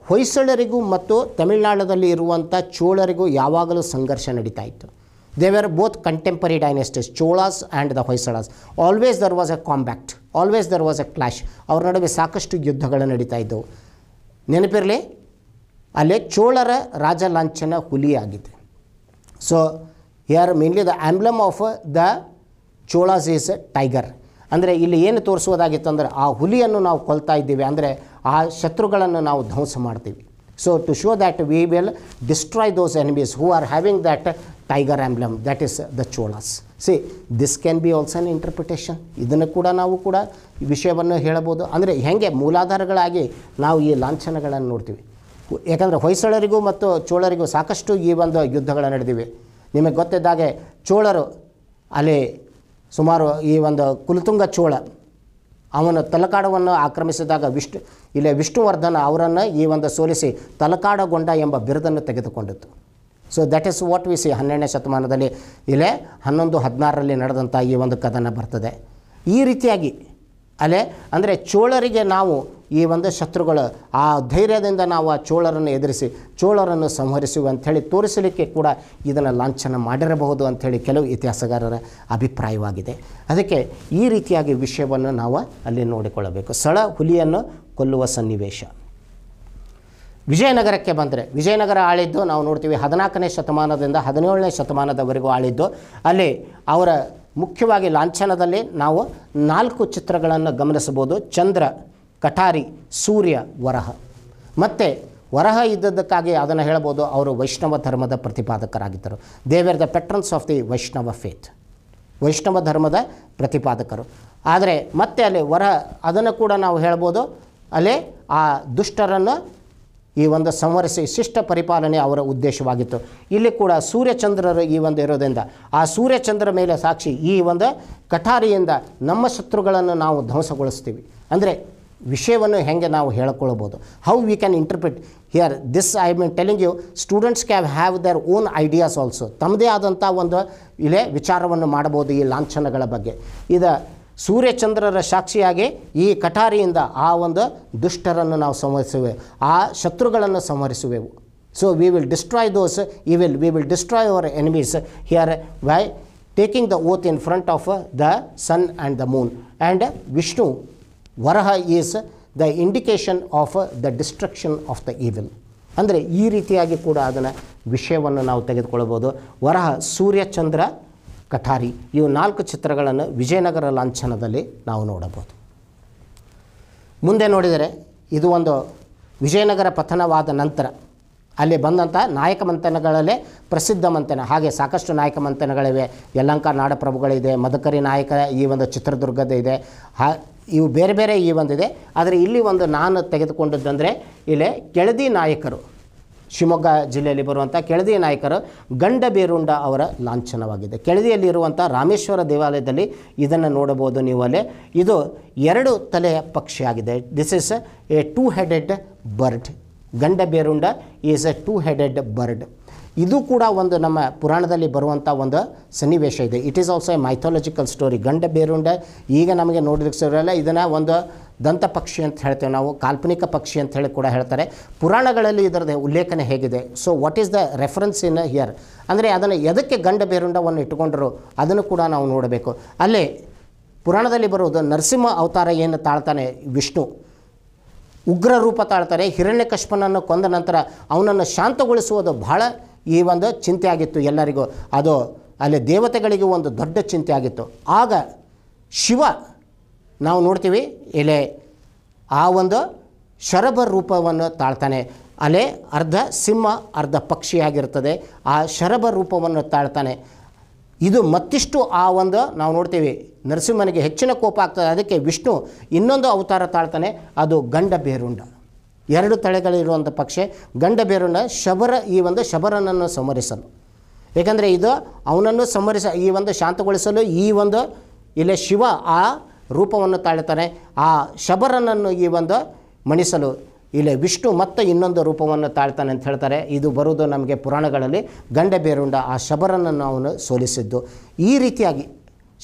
ಹೊಯ್ಸಳರಿಗೂ ಮತ್ತು ತಮಿಳುನಾಡದಲ್ಲಿ ಇರುವಂಥ ಚೋಳರಿಗೂ ಯಾವಾಗಲೂ ಸಂಘರ್ಷ ನಡೀತಾ ಇತ್ತು they were both contemporary dynasties Cholas and the Hoysalas always there was a combat always there was a clash ಅವ್ರ ನಡುವೆ ಸಾಕಷ್ಟು ಯುದ್ಧಗಳು ನಡೀತಾ ಇದ್ದವು ನೆನಪಿರಲಿ ಅಲ್ಲೇ ಚೋಳರ ರಾಜ ರಾಜಲಾಂಛನ ಹುಲಿಯಾಗಿದೆ so here mainly the emblem of the Cholas is tiger ಅಂದರೆ ಇಲ್ಲಿ ಏನು ಅಂದರೆ ಆ ಹುಲಿಯನ್ನು ನಾವು ಕೊಲ್ತಾ ಇದ್ದೀವಿ ಅಂದರೆ ಆ ಶತ್ರುಗಳನ್ನು ನಾವು ಧ್ವಂಸ ಮಾಡ್ತೀವಿ so to show that we will destroy those enemies who are having that tiger emblem that is the Cholas see this can be also an interpretation ಇದನ್ನು ಕೂಡ ನಾವು ಕೂಡ ವಿಷಯವನ್ನು ಹೇಳಬೋದು ಅಂದರೆ ಹೇಗೆ ಮೂಲಾಧಾರಗಳಾಗಿ ನಾವು ಈ ಲಾಂಛನಗಳನ್ನು ನೋಡ್ತೀವಿ ಯಾಕಂದರೆ ಹೊಯ್ಸಳರಿಗೂ ಮತ್ತು ಚೋಳರಿಗೂ ಸಾಕಷ್ಟು ಈ ಒಂದು ಯುದ್ಧಗಳು ನಡೆದಿವೆ ನಿಮಗೆ ಗೊತ್ತಿದ್ದಾಗೆ ಚೋಳರು ಅಲ್ಲಿ ಸುಮಾರು ಈ ಒಂದು ಕುಲತುಂಗ ಚೋಳ ಅವನು ತಲಕಾಡವನ್ನು ಆಕ್ರಮಿಸಿದಾಗ ವಿಷ್ಣು ಇಲ್ಲಿ ವಿಷ್ಣುವರ್ಧನ ಅವರನ್ನು ಈ ಒಂದು ಸೋಲಿಸಿ ತಲಕಾಡಗೊಂಡ ಎಂಬ ಬಿರುದನ್ನು ತೆಗೆದುಕೊಂಡಿತ್ತು so that is what we see ಹನ್ನೆರಡನೇ ಶತಮಾನದಲ್ಲಿ ಇಲ್ಲೇ ಹನ್ನೊಂದು ಹದಿನಾರರಲ್ಲಿ ನಡೆದಂಥ ಈ ಒಂದು ಕದನ ಬರ್ತದೆ ಈ ರೀತಿಯಾಗಿ ಅಲೆ ಅಂದರೆ ಚೋಳರಿಗೆ ನಾವು ಈ ಒಂದು ಶತ್ರುಗಳು ಆ ಧೈರ್ಯದಿಂದ ನಾವು ಆ ಚೋಳರನ್ನು ಎದುರಿಸಿ ಚೋಳರನ್ನು ಸಂಹರಿಸುವ ಅಂಥೇಳಿ ತೋರಿಸಲಿಕ್ಕೆ ಕೂಡ ಇದನ್ನು ಲಾಂಛನ ಮಾಡಿರಬಹುದು ಅಂಥೇಳಿ ಕೆಲವು ಇತಿಹಾಸಗಾರರ ಅಭಿಪ್ರಾಯವಾಗಿದೆ ಅದಕ್ಕೆ ಈ ರೀತಿಯಾಗಿ ವಿಷಯವನ್ನು ನಾವು ಅಲ್ಲಿ ನೋಡಿಕೊಳ್ಳಬೇಕು ಸಳ ಹುಲಿಯನ್ನು ಕೊಲ್ಲುವ ಸನ್ನಿವೇಶ ವಿಜಯನಗರಕ್ಕೆ ಬಂದರೆ ವಿಜಯನಗರ ಆಳಿದ್ದು ನಾವು ನೋಡ್ತೀವಿ ಹದಿನಾಲ್ಕನೇ ಶತಮಾನದಿಂದ ಹದಿನೇಳನೇ ಶತಮಾನದವರೆಗೂ ಆಳಿದ್ದು ಅಲ್ಲಿ ಅವರ ಮುಖ್ಯವಾಗಿ ಲಾಂಛನದಲ್ಲಿ ನಾವು ನಾಲ್ಕು ಚಿತ್ರಗಳನ್ನು ಗಮನಿಸಬಹುದು ಚಂದ್ರ ಕಠಾರಿ ಸೂರ್ಯ ವರಹ ಮತ್ತು ವರಹ ಇದ್ದದಕ್ಕಾಗಿ ಅದನ್ನು ಹೇಳ್ಬೋದು ಅವರು ವೈಷ್ಣವ ಧರ್ಮದ ಪ್ರತಿಪಾದಕರಾಗಿದ್ದರು they were the patrons of the Vaishnava faith Vaishnava ಧರ್ಮದ ಪ್ರತಿಪಾದಕರು ಆದರೆ ಮತ್ತೆ ಅಲ್ಲಿ ವರಹ ಅದನ್ನು ಕೂಡ ನಾವು ಹೇಳ್ಬೋದು ಅಲ್ಲಿ ಆ ದುಷ್ಟರನ್ನು ಈ ಒಂದು ಸಂವರಿಸಿ ಶಿಷ್ಟ ಪರಿಪಾಲನೆ ಅವರ ಉದ್ದೇಶವಾಗಿತ್ತು ಇಲ್ಲಿ ಕೂಡ ಸೂರ್ಯಚಂದ್ರರು ಈ ಒಂದು ಇರೋದರಿಂದ ಆ ಸೂರ್ಯಚಂದ್ರ ಮೇಲೆ ಸಾಕ್ಷಿ ಈ ಒಂದು ಕಠಾರಿಯಿಂದ ನಮ್ಮ ಶತ್ರುಗಳನ್ನು ನಾವು ಧ್ವಂಸಗೊಳಿಸ್ತೀವಿ ಅಂದರೆ ವಿಷಯವನ್ನು ಹೇಗೆ ನಾವು ಹೇಳ್ಕೊಳ್ಬೋದು how we can interpret here this I mean telling you students can have their own ideas also ತಮ್ಮದೇ ಆದಂಥ ಒಂದು ಇಲ್ಲೇ ವಿಚಾರವನ್ನು ಮಾಡ್ಬೋದು ಈ ಲಾಂಛನಗಳ ಬಗ್ಗೆ ಇದು ಸೂರ್ಯಚಂದ್ರರ ಸಾಕ್ಷಿಯಾಗಿ ಈ ಕಠಾರಿಯಿಂದ ಆ ಒಂದು ದುಷ್ಟರನ್ನು ನಾವು ಸಂಹರಿಸುವೆ ಆ ಶತ್ರುಗಳನ್ನು ಸಂಹರಿಸುವೆವು so we will destroy those I will we will destroy our enemies here by taking the oath in front of the sun and the moon and Vishnu Varaha is the indication of the destruction of the evil ಅಂದರೆ ಈ ರೀತಿಯಾಗಿ ಕೂಡ ಅದನ್ನು ವಿಷಯವನ್ನು ನಾವು ತೆಗೆದುಕೊಳ್ಳಬೋದು ವರಹ ಸೂರ್ಯಚಂದ್ರ ಕಠಾರಿ ಇವು ನಾಲ್ಕು ಚಿತ್ರಗಳನ್ನು ವಿಜಯನಗರ ಲಾಂಛನದಲ್ಲಿ ನಾವು ನೋಡಬಹುದು ಮುಂದೆ ನೋಡಿದರೆ ಇದು ಒಂದು ವಿಜಯನಗರ ಪತನವಾದ ನಂತರ ಅಲ್ಲಿ ಬಂದಂಥ ನಾಯಕ ಮಂಥನಗಳಲ್ಲೇ ಪ್ರಸಿದ್ಧ ಮಂಥನ ಹಾಗೆ ಸಾಕಷ್ಟು ನಾಯಕ ಮಂಥನಗಳಿವೆ ಯಲಂಕ ನಾಡಪ್ರಭುಗಳಿದೆ ಮದಕರಿ ನಾಯಕ ಈ ಒಂದು ಚಿತ್ರದುರ್ಗದ ಇದೆ ಹಾ ಇವು ಬೇರೆ ಬೇರೆ ಈ ಒಂದಿದೆ ಆದರೆ ಇಲ್ಲಿ ಒಂದು ನಾನು ತೆಗೆದುಕೊಂಡದ್ದು ಅಂದರೆ ಇಲ್ಲಿ ಕೆಳದಿ ನಾಯಕರು ಶಿವಮೊಗ್ಗ ಜಿಲ್ಲೆಯಲ್ಲಿ ಬರುವಂಥ ಕೆಳದಿಯ ನಾಯಕರು ಗಂಡಬೇರುಂಡ ಅವರ ಲಾಂಛನವಾಗಿದೆ ಕೆಳದಿಯಲ್ಲಿರುವಂಥ ರಾಮೇಶ್ವರ ದೇವಾಲಯದಲ್ಲಿ ಇದನ್ನು ನೋಡಬಹುದು ನೀವು ಅಲ್ಲಿ ಇದು ಎರಡು ತಲೆಯ ಪಕ್ಷಿಯಾಗಿದೆ this is a two headed bird Gandaberunda is a two headed bird ಇದು ಕೂಡ ಒಂದು ನಮ್ಮ ಪುರಾಣದಲ್ಲಿ ಬರುವಂಥ ಒಂದು ಸನ್ನಿವೇಶ ಇದೆ it is also a mythological story Ganda Berunda ಈಗ ನಮಗೆ ನೋಡಲಿಕ್ಕೆ ಸಿಗಲ್ಲ ಇದನ್ನು ಒಂದು ದಂತ ಪಕ್ಷಿ ಅಂತ ಹೇಳ್ತೇವೆ ನಾವು ಕಾಲ್ಪನಿಕ ಪಕ್ಷಿ ಅಂತ ಹೇಳಿ ಕೂಡ ಹೇಳ್ತಾರೆ ಪುರಾಣಗಳಲ್ಲಿ ಇದರದ್ದು ಉಲ್ಲೇಖನ ಹೇಗಿದೆ so what is the reference in here ಅಂದರೆ ಅದನ್ನು ಎದಕ್ಕೆ ಗಂಡ ಬೇರುಂಡವನ್ನು ಇಟ್ಟುಕೊಂಡರು ಅದನ್ನು ಕೂಡ ನಾವು ನೋಡಬೇಕು ಅಲ್ಲಿ ಪುರಾಣದಲ್ಲಿ ಬರುವುದು ನರಸಿಂಹ ಅವತಾರ ಏನು ತಾಳ್ತಾನೆ ವಿಷ್ಣು ಉಗ್ರ ರೂಪ ತಾಳ್ತಾರೆ ಹಿರಣ್ಯಕಶ್ಮನನ್ನು ಕೊಂದ ನಂತರ ಅವನನ್ನು ಶಾಂತಗೊಳಿಸುವುದು ಬಹಳ ಈ ಒಂದು ಚಿಂತೆ ಆಗಿತ್ತು ಎಲ್ಲರಿಗೂ ಅದು ಅಲ್ಲಿ ದೇವತೆಗಳಿಗೂ ಒಂದು ದೊಡ್ಡ ಚಿಂತೆ ಆಗಿತ್ತು ಆಗ ಶಿವ ನಾವು ನೋಡ್ತೀವಿ ಇಲ್ಲಿ ಆ ಒಂದು ಶರಭ ರೂಪವನ್ನು ತಾಳ್ತಾನೆ ಅಲೆ ಅರ್ಧ ಸಿಂಹ ಅರ್ಧ ಪಕ್ಷಿಯಾಗಿರ್ತದೆ ಆ ಶರಭ ರೂಪವನ್ನು ತಾಳ್ತಾನೆ ಇದು ಮತ್ತಿಷ್ಟು ಆ ಒಂದು ನಾವು ನೋಡ್ತೀವಿ ನರಸಿಂಹನಿಗೆ ಹೆಚ್ಚಿನ ಕೋಪ ಆಗ್ತದೆ ಅದಕ್ಕೆ ವಿಷ್ಣು ಇನ್ನೊಂದು ಅವತಾರ ತಾಳ್ತಾನೆ ಅದು ಗಂಡ ಬೇರುಂಡ ಎರಡು ತಳೆಗಳಿರುವಂಥ ಪಕ್ಷಿ ಗಂಡ ಬೇರುನ ಶಬರ ಈ ಒಂದು ಶಬರನನ್ನು ಸಂಹರಿಸಲು ಏಕೆಂದರೆ ಇದು ಅವನನ್ನು ಸಂಹರಿಸ ಈ ಒಂದು ಶಾಂತಗೊಳಿಸಲು ಈ ಒಂದು ಇಲ್ಲೇ ಶಿವ ಆ ರೂಪವನ್ನು ತಾಳುತ್ತಾನೆ ಆ ಶಬರನನ್ನು ಈ ಒಂದು ಮಣಿಸಲು ಇಲ್ಲಿ ವಿಷ್ಣು ಮತ್ತೆ ಇನ್ನೊಂದು ರೂಪವನ್ನು ತಾಳ್ತಾನೆ ಅಂತ ಹೇಳ್ತಾರೆ ಇದು ಬರುವುದು ನಮಗೆ ಪುರಾಣಗಳಲ್ಲಿ ಗಂಡ ಬೇರುಂಡ ಆ ಶಬರನನ್ನು ಅವನು ಸೋಲಿಸಿದ್ದು ಈ ರೀತಿಯಾಗಿ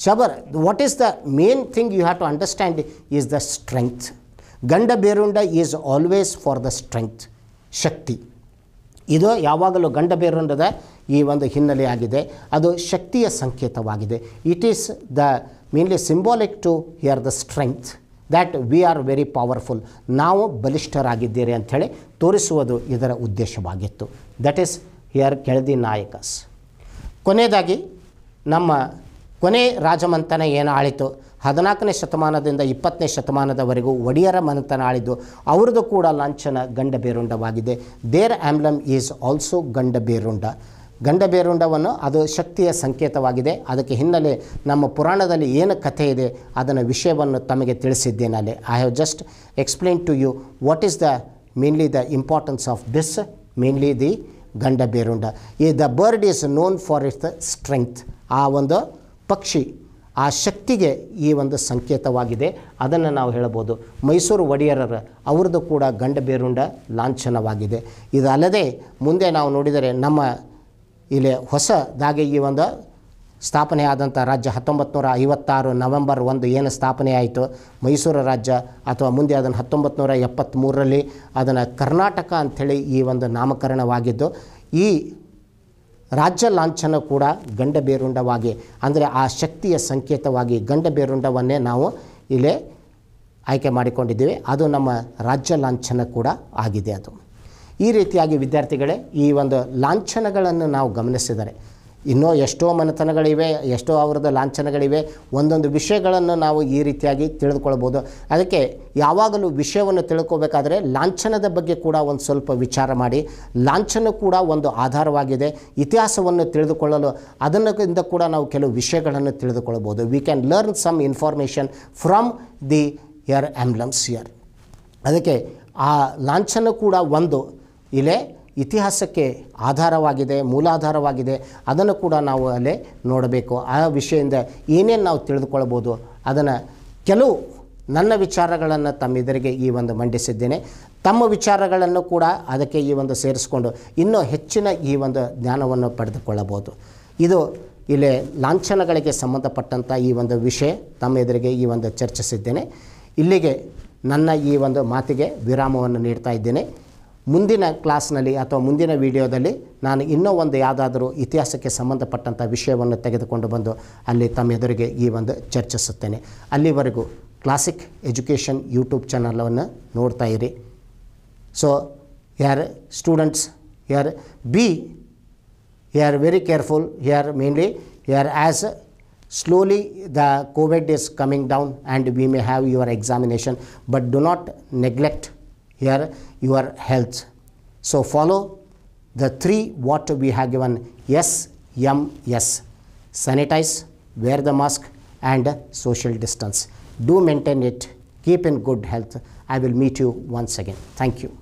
ಶಬರ್ what is the main thing you have to understand is the strength Ganda Berunda is always for the strength ಶಕ್ತಿ ಇದು ಯಾವಾಗಲೂ ಗಂಡ ಬೇರುಂಡದ ಈ ಒಂದು ಹಿನ್ನೆಲೆಯಾಗಿದೆ ಅದು ಶಕ್ತಿಯ ಸಂಕೇತವಾಗಿದೆ it is the mainly symbolic to here the strength that we are very powerful ನಾವು ಬಲಿಷ್ಠರಾಗಿದ್ದೀರಿ ಅಂಥೇಳಿ ತೋರಿಸುವುದು ಇದರ ಉದ್ದೇಶವಾಗಿತ್ತು that is here Keladi Nayakas ಕೊನೆಯದಾಗಿ ನಮ್ಮ ಕೊನೆ ರಾಜಮಂತನ ಏನು ಆಳಿತು ಹದಿನಾಲ್ಕನೇ ಶತಮಾನದಿಂದ ಇಪ್ಪತ್ತನೇ ಶತಮಾನದವರೆಗೂ ಒಡಿಯರ ಮನೆತನ ಆಳಿದ್ದು ಅವರದ್ದು ಕೂಡ ಲಾಂಛನ ಗಂಡ ಬೇರುಂಡವಾಗಿದೆ there emblem is also Ganda Berunda ಗಂಡ ಬೇರುಂಡವನ್ನು ಅದು ಶಕ್ತಿಯ ಸಂಕೇತವಾಗಿದೆ ಅದಕ್ಕೆ ಹಿನ್ನೆಲೆ ನಮ್ಮ ಪುರಾಣದಲ್ಲಿ ಏನು ಕಥೆ ಇದೆ ಅದನ್ನು ವಿಷಯವನ್ನು ತಮಗೆ ತಿಳಿಸಿದ್ದೇನಲ್ಲಿ I have just explain to you what is the mainly the importance of this mainly the Ganda Berunda ಈ the bird is known for its the strength ಆ ಒಂದು ಪಕ್ಷಿ ಆ ಶಕ್ತಿಗೆ ಈ ಒಂದು ಸಂಕೇತವಾಗಿದೆ ಅದನ್ನು ನಾವು ಹೇಳಬಹುದು ಮೈಸೂರು ಒಡೆಯರ ಅವ್ರದ್ದು ಕೂಡ ಗಂಡ ಬೇರುಂಡ ಲಾಂಛನವಾಗಿದೆ ಇದಲ್ಲದೆ ಮುಂದೆ ನಾವು ನೋಡಿದರೆ ನಮ್ಮ ಇಲ್ಲಿ ಹೊಸದಾಗಿ ಈ ಒಂದು ಸ್ಥಾಪನೆ ಆದಂಥ ರಾಜ್ಯ ಹತ್ತೊಂಬತ್ತು ನೂರ ಐವತ್ತಾರು ನವೆಂಬರ್ ಒಂದು ಏನು ಸ್ಥಾಪನೆ ಆಯಿತು ಮೈಸೂರು ರಾಜ್ಯ ಅಥವಾ ಮುಂದೆ ಅದನ್ನು ಹತ್ತೊಂಬತ್ತು ನೂರ ಎಪ್ಪತ್ತ್ಮೂರರಲ್ಲಿ ಅದನ್ನು ಕರ್ನಾಟಕ ಅಂಥೇಳಿ ಈ ಒಂದು ನಾಮಕರಣವಾಗಿದ್ದು ಈ ರಾಜ್ಯ ಲಾಂಛನ ಕೂಡ ಗಂಡ ಬೇರುಂಡವಾಗಿ ಅಂದರೆ ಆ ಶಕ್ತಿಯ ಸಂಕೇತವಾಗಿ ಗಂಡ ಬೇರುಂಡವನ್ನೇ ನಾವು ಇಲ್ಲೇ ಆಯ್ಕೆ ಮಾಡಿಕೊಂಡಿದ್ದೀವಿ ಅದು ನಮ್ಮ ರಾಜ್ಯ ಲಾಂಛನ ಕೂಡ ಆಗಿದೆ ಅದು ಈ ರೀತಿಯಾಗಿ ವಿದ್ಯಾರ್ಥಿಗಳೇ ಈ ಒಂದು ಲಾಂಛನಗಳನ್ನು ನಾವು ಗಮನಿಸಿದರೆ ಇನ್ನೂ ಎಷ್ಟೋ ಮನೆತನಗಳಿವೆ ಎಷ್ಟೋ ಅವ್ರದ್ದು ಲಾಂಛನಗಳಿವೆ ಒಂದೊಂದು ವಿಷಯಗಳನ್ನು ನಾವು ಈ ರೀತಿಯಾಗಿ ತಿಳಿದುಕೊಳ್ಬೋದು ಅದಕ್ಕೆ ಯಾವಾಗಲೂ ವಿಷಯವನ್ನು ತಿಳ್ಕೋಬೇಕಾದರೆ ಲಾಂಛನದ ಬಗ್ಗೆ ಕೂಡ ಒಂದು ಸ್ವಲ್ಪ ವಿಚಾರ ಮಾಡಿ ಲಾಂಛನ ಕೂಡ ಒಂದು ಆಧಾರವಾಗಿದೆ ಇತಿಹಾಸವನ್ನು ತಿಳಿದುಕೊಳ್ಳಲು ಅದನ್ನಿಂದ ಕೂಡ ನಾವು ಕೆಲವು ವಿಷಯಗಳನ್ನು ತಿಳಿದುಕೊಳ್ಬೋದು we can learn some information from their emblems ಯರ್ ಅದಕ್ಕೆ ಆ ಲಾಂಛನ ಕೂಡ ಒಂದು ಇಲ್ಲೇ ಇತಿಹಾಸಕ್ಕೆ ಆಧಾರವಾಗಿದೆ ಮೂಲಾಧಾರವಾಗಿದೆ ಅದನ್ನು ಕೂಡ ನಾವು ಅಲ್ಲೇ ನೋಡಬೇಕು ಆ ವಿಷಯದಿಂದ ಏನೇನು ನಾವು ತಿಳಿದುಕೊಳ್ಬೋದು ಅದನ್ನು ಕೆಲವು ನನ್ನ ವಿಚಾರಗಳನ್ನು ತಮ್ಮೆದುರಿಗೆ ಈ ಒಂದು ಮಂಡಿಸಿದ್ದೇನೆ ತಮ್ಮ ವಿಚಾರಗಳನ್ನು ಕೂಡ ಅದಕ್ಕೆ ಈ ಒಂದು ಸೇರಿಸಿಕೊಂಡು ಇನ್ನೂ ಹೆಚ್ಚಿನ ಈ ಒಂದು ಜ್ಞಾನವನ್ನು ಪಡೆದುಕೊಳ್ಳಬಹುದು ಇದು ಇಲ್ಲಿ ಲಾಂಛನಗಳಿಗೆ ಸಂಬಂಧಪಟ್ಟಂಥ ಈ ಒಂದು ವಿಷಯ ತಮ್ಮ ಎದುರಿಗೆ ಈ ಒಂದು ಚರ್ಚಿಸಿದ್ದೇನೆ ಇಲ್ಲಿಗೆ ನನ್ನ ಈ ಒಂದು ಮಾತಿಗೆ ವಿರಾಮವನ್ನು ನೀಡ್ತಾ ಇದ್ದೇನೆ ಮುಂದಿನ ಕ್ಲಾಸ್ನಲ್ಲಿ ಅಥವಾ ಮುಂದಿನ ವಿಡಿಯೋದಲ್ಲಿ ನಾನು ಇನ್ನೂ ಒಂದು ಯಾವುದಾದರೂ ಇತಿಹಾಸಕ್ಕೆ ಸಂಬಂಧಪಟ್ಟಂಥ ವಿಷಯವನ್ನು ತೆಗೆದುಕೊಂಡು ಬಂದು ಅಲ್ಲಿ ಎದುರಿಗೆ ಈ ಒಂದು ಚರ್ಚಿಸುತ್ತೇನೆ ಅಲ್ಲಿವರೆಗೂ ಕ್ಲಾಸಿಕ್ ಎಜುಕೇಷನ್ ಯೂಟ್ಯೂಬ್ ಚಾನಲನ್ನು ನೋಡ್ತಾ ಇರಿ so your students your be you are very careful you are mainly you are as the COVID is coming down and we may have your examination but but not neglect you are your health. So follow the three what we have given yes, yum, yes. Sanitize, wear the mask and social distance. Do maintain it. Keep in good health. I will meet you once again. Thank you.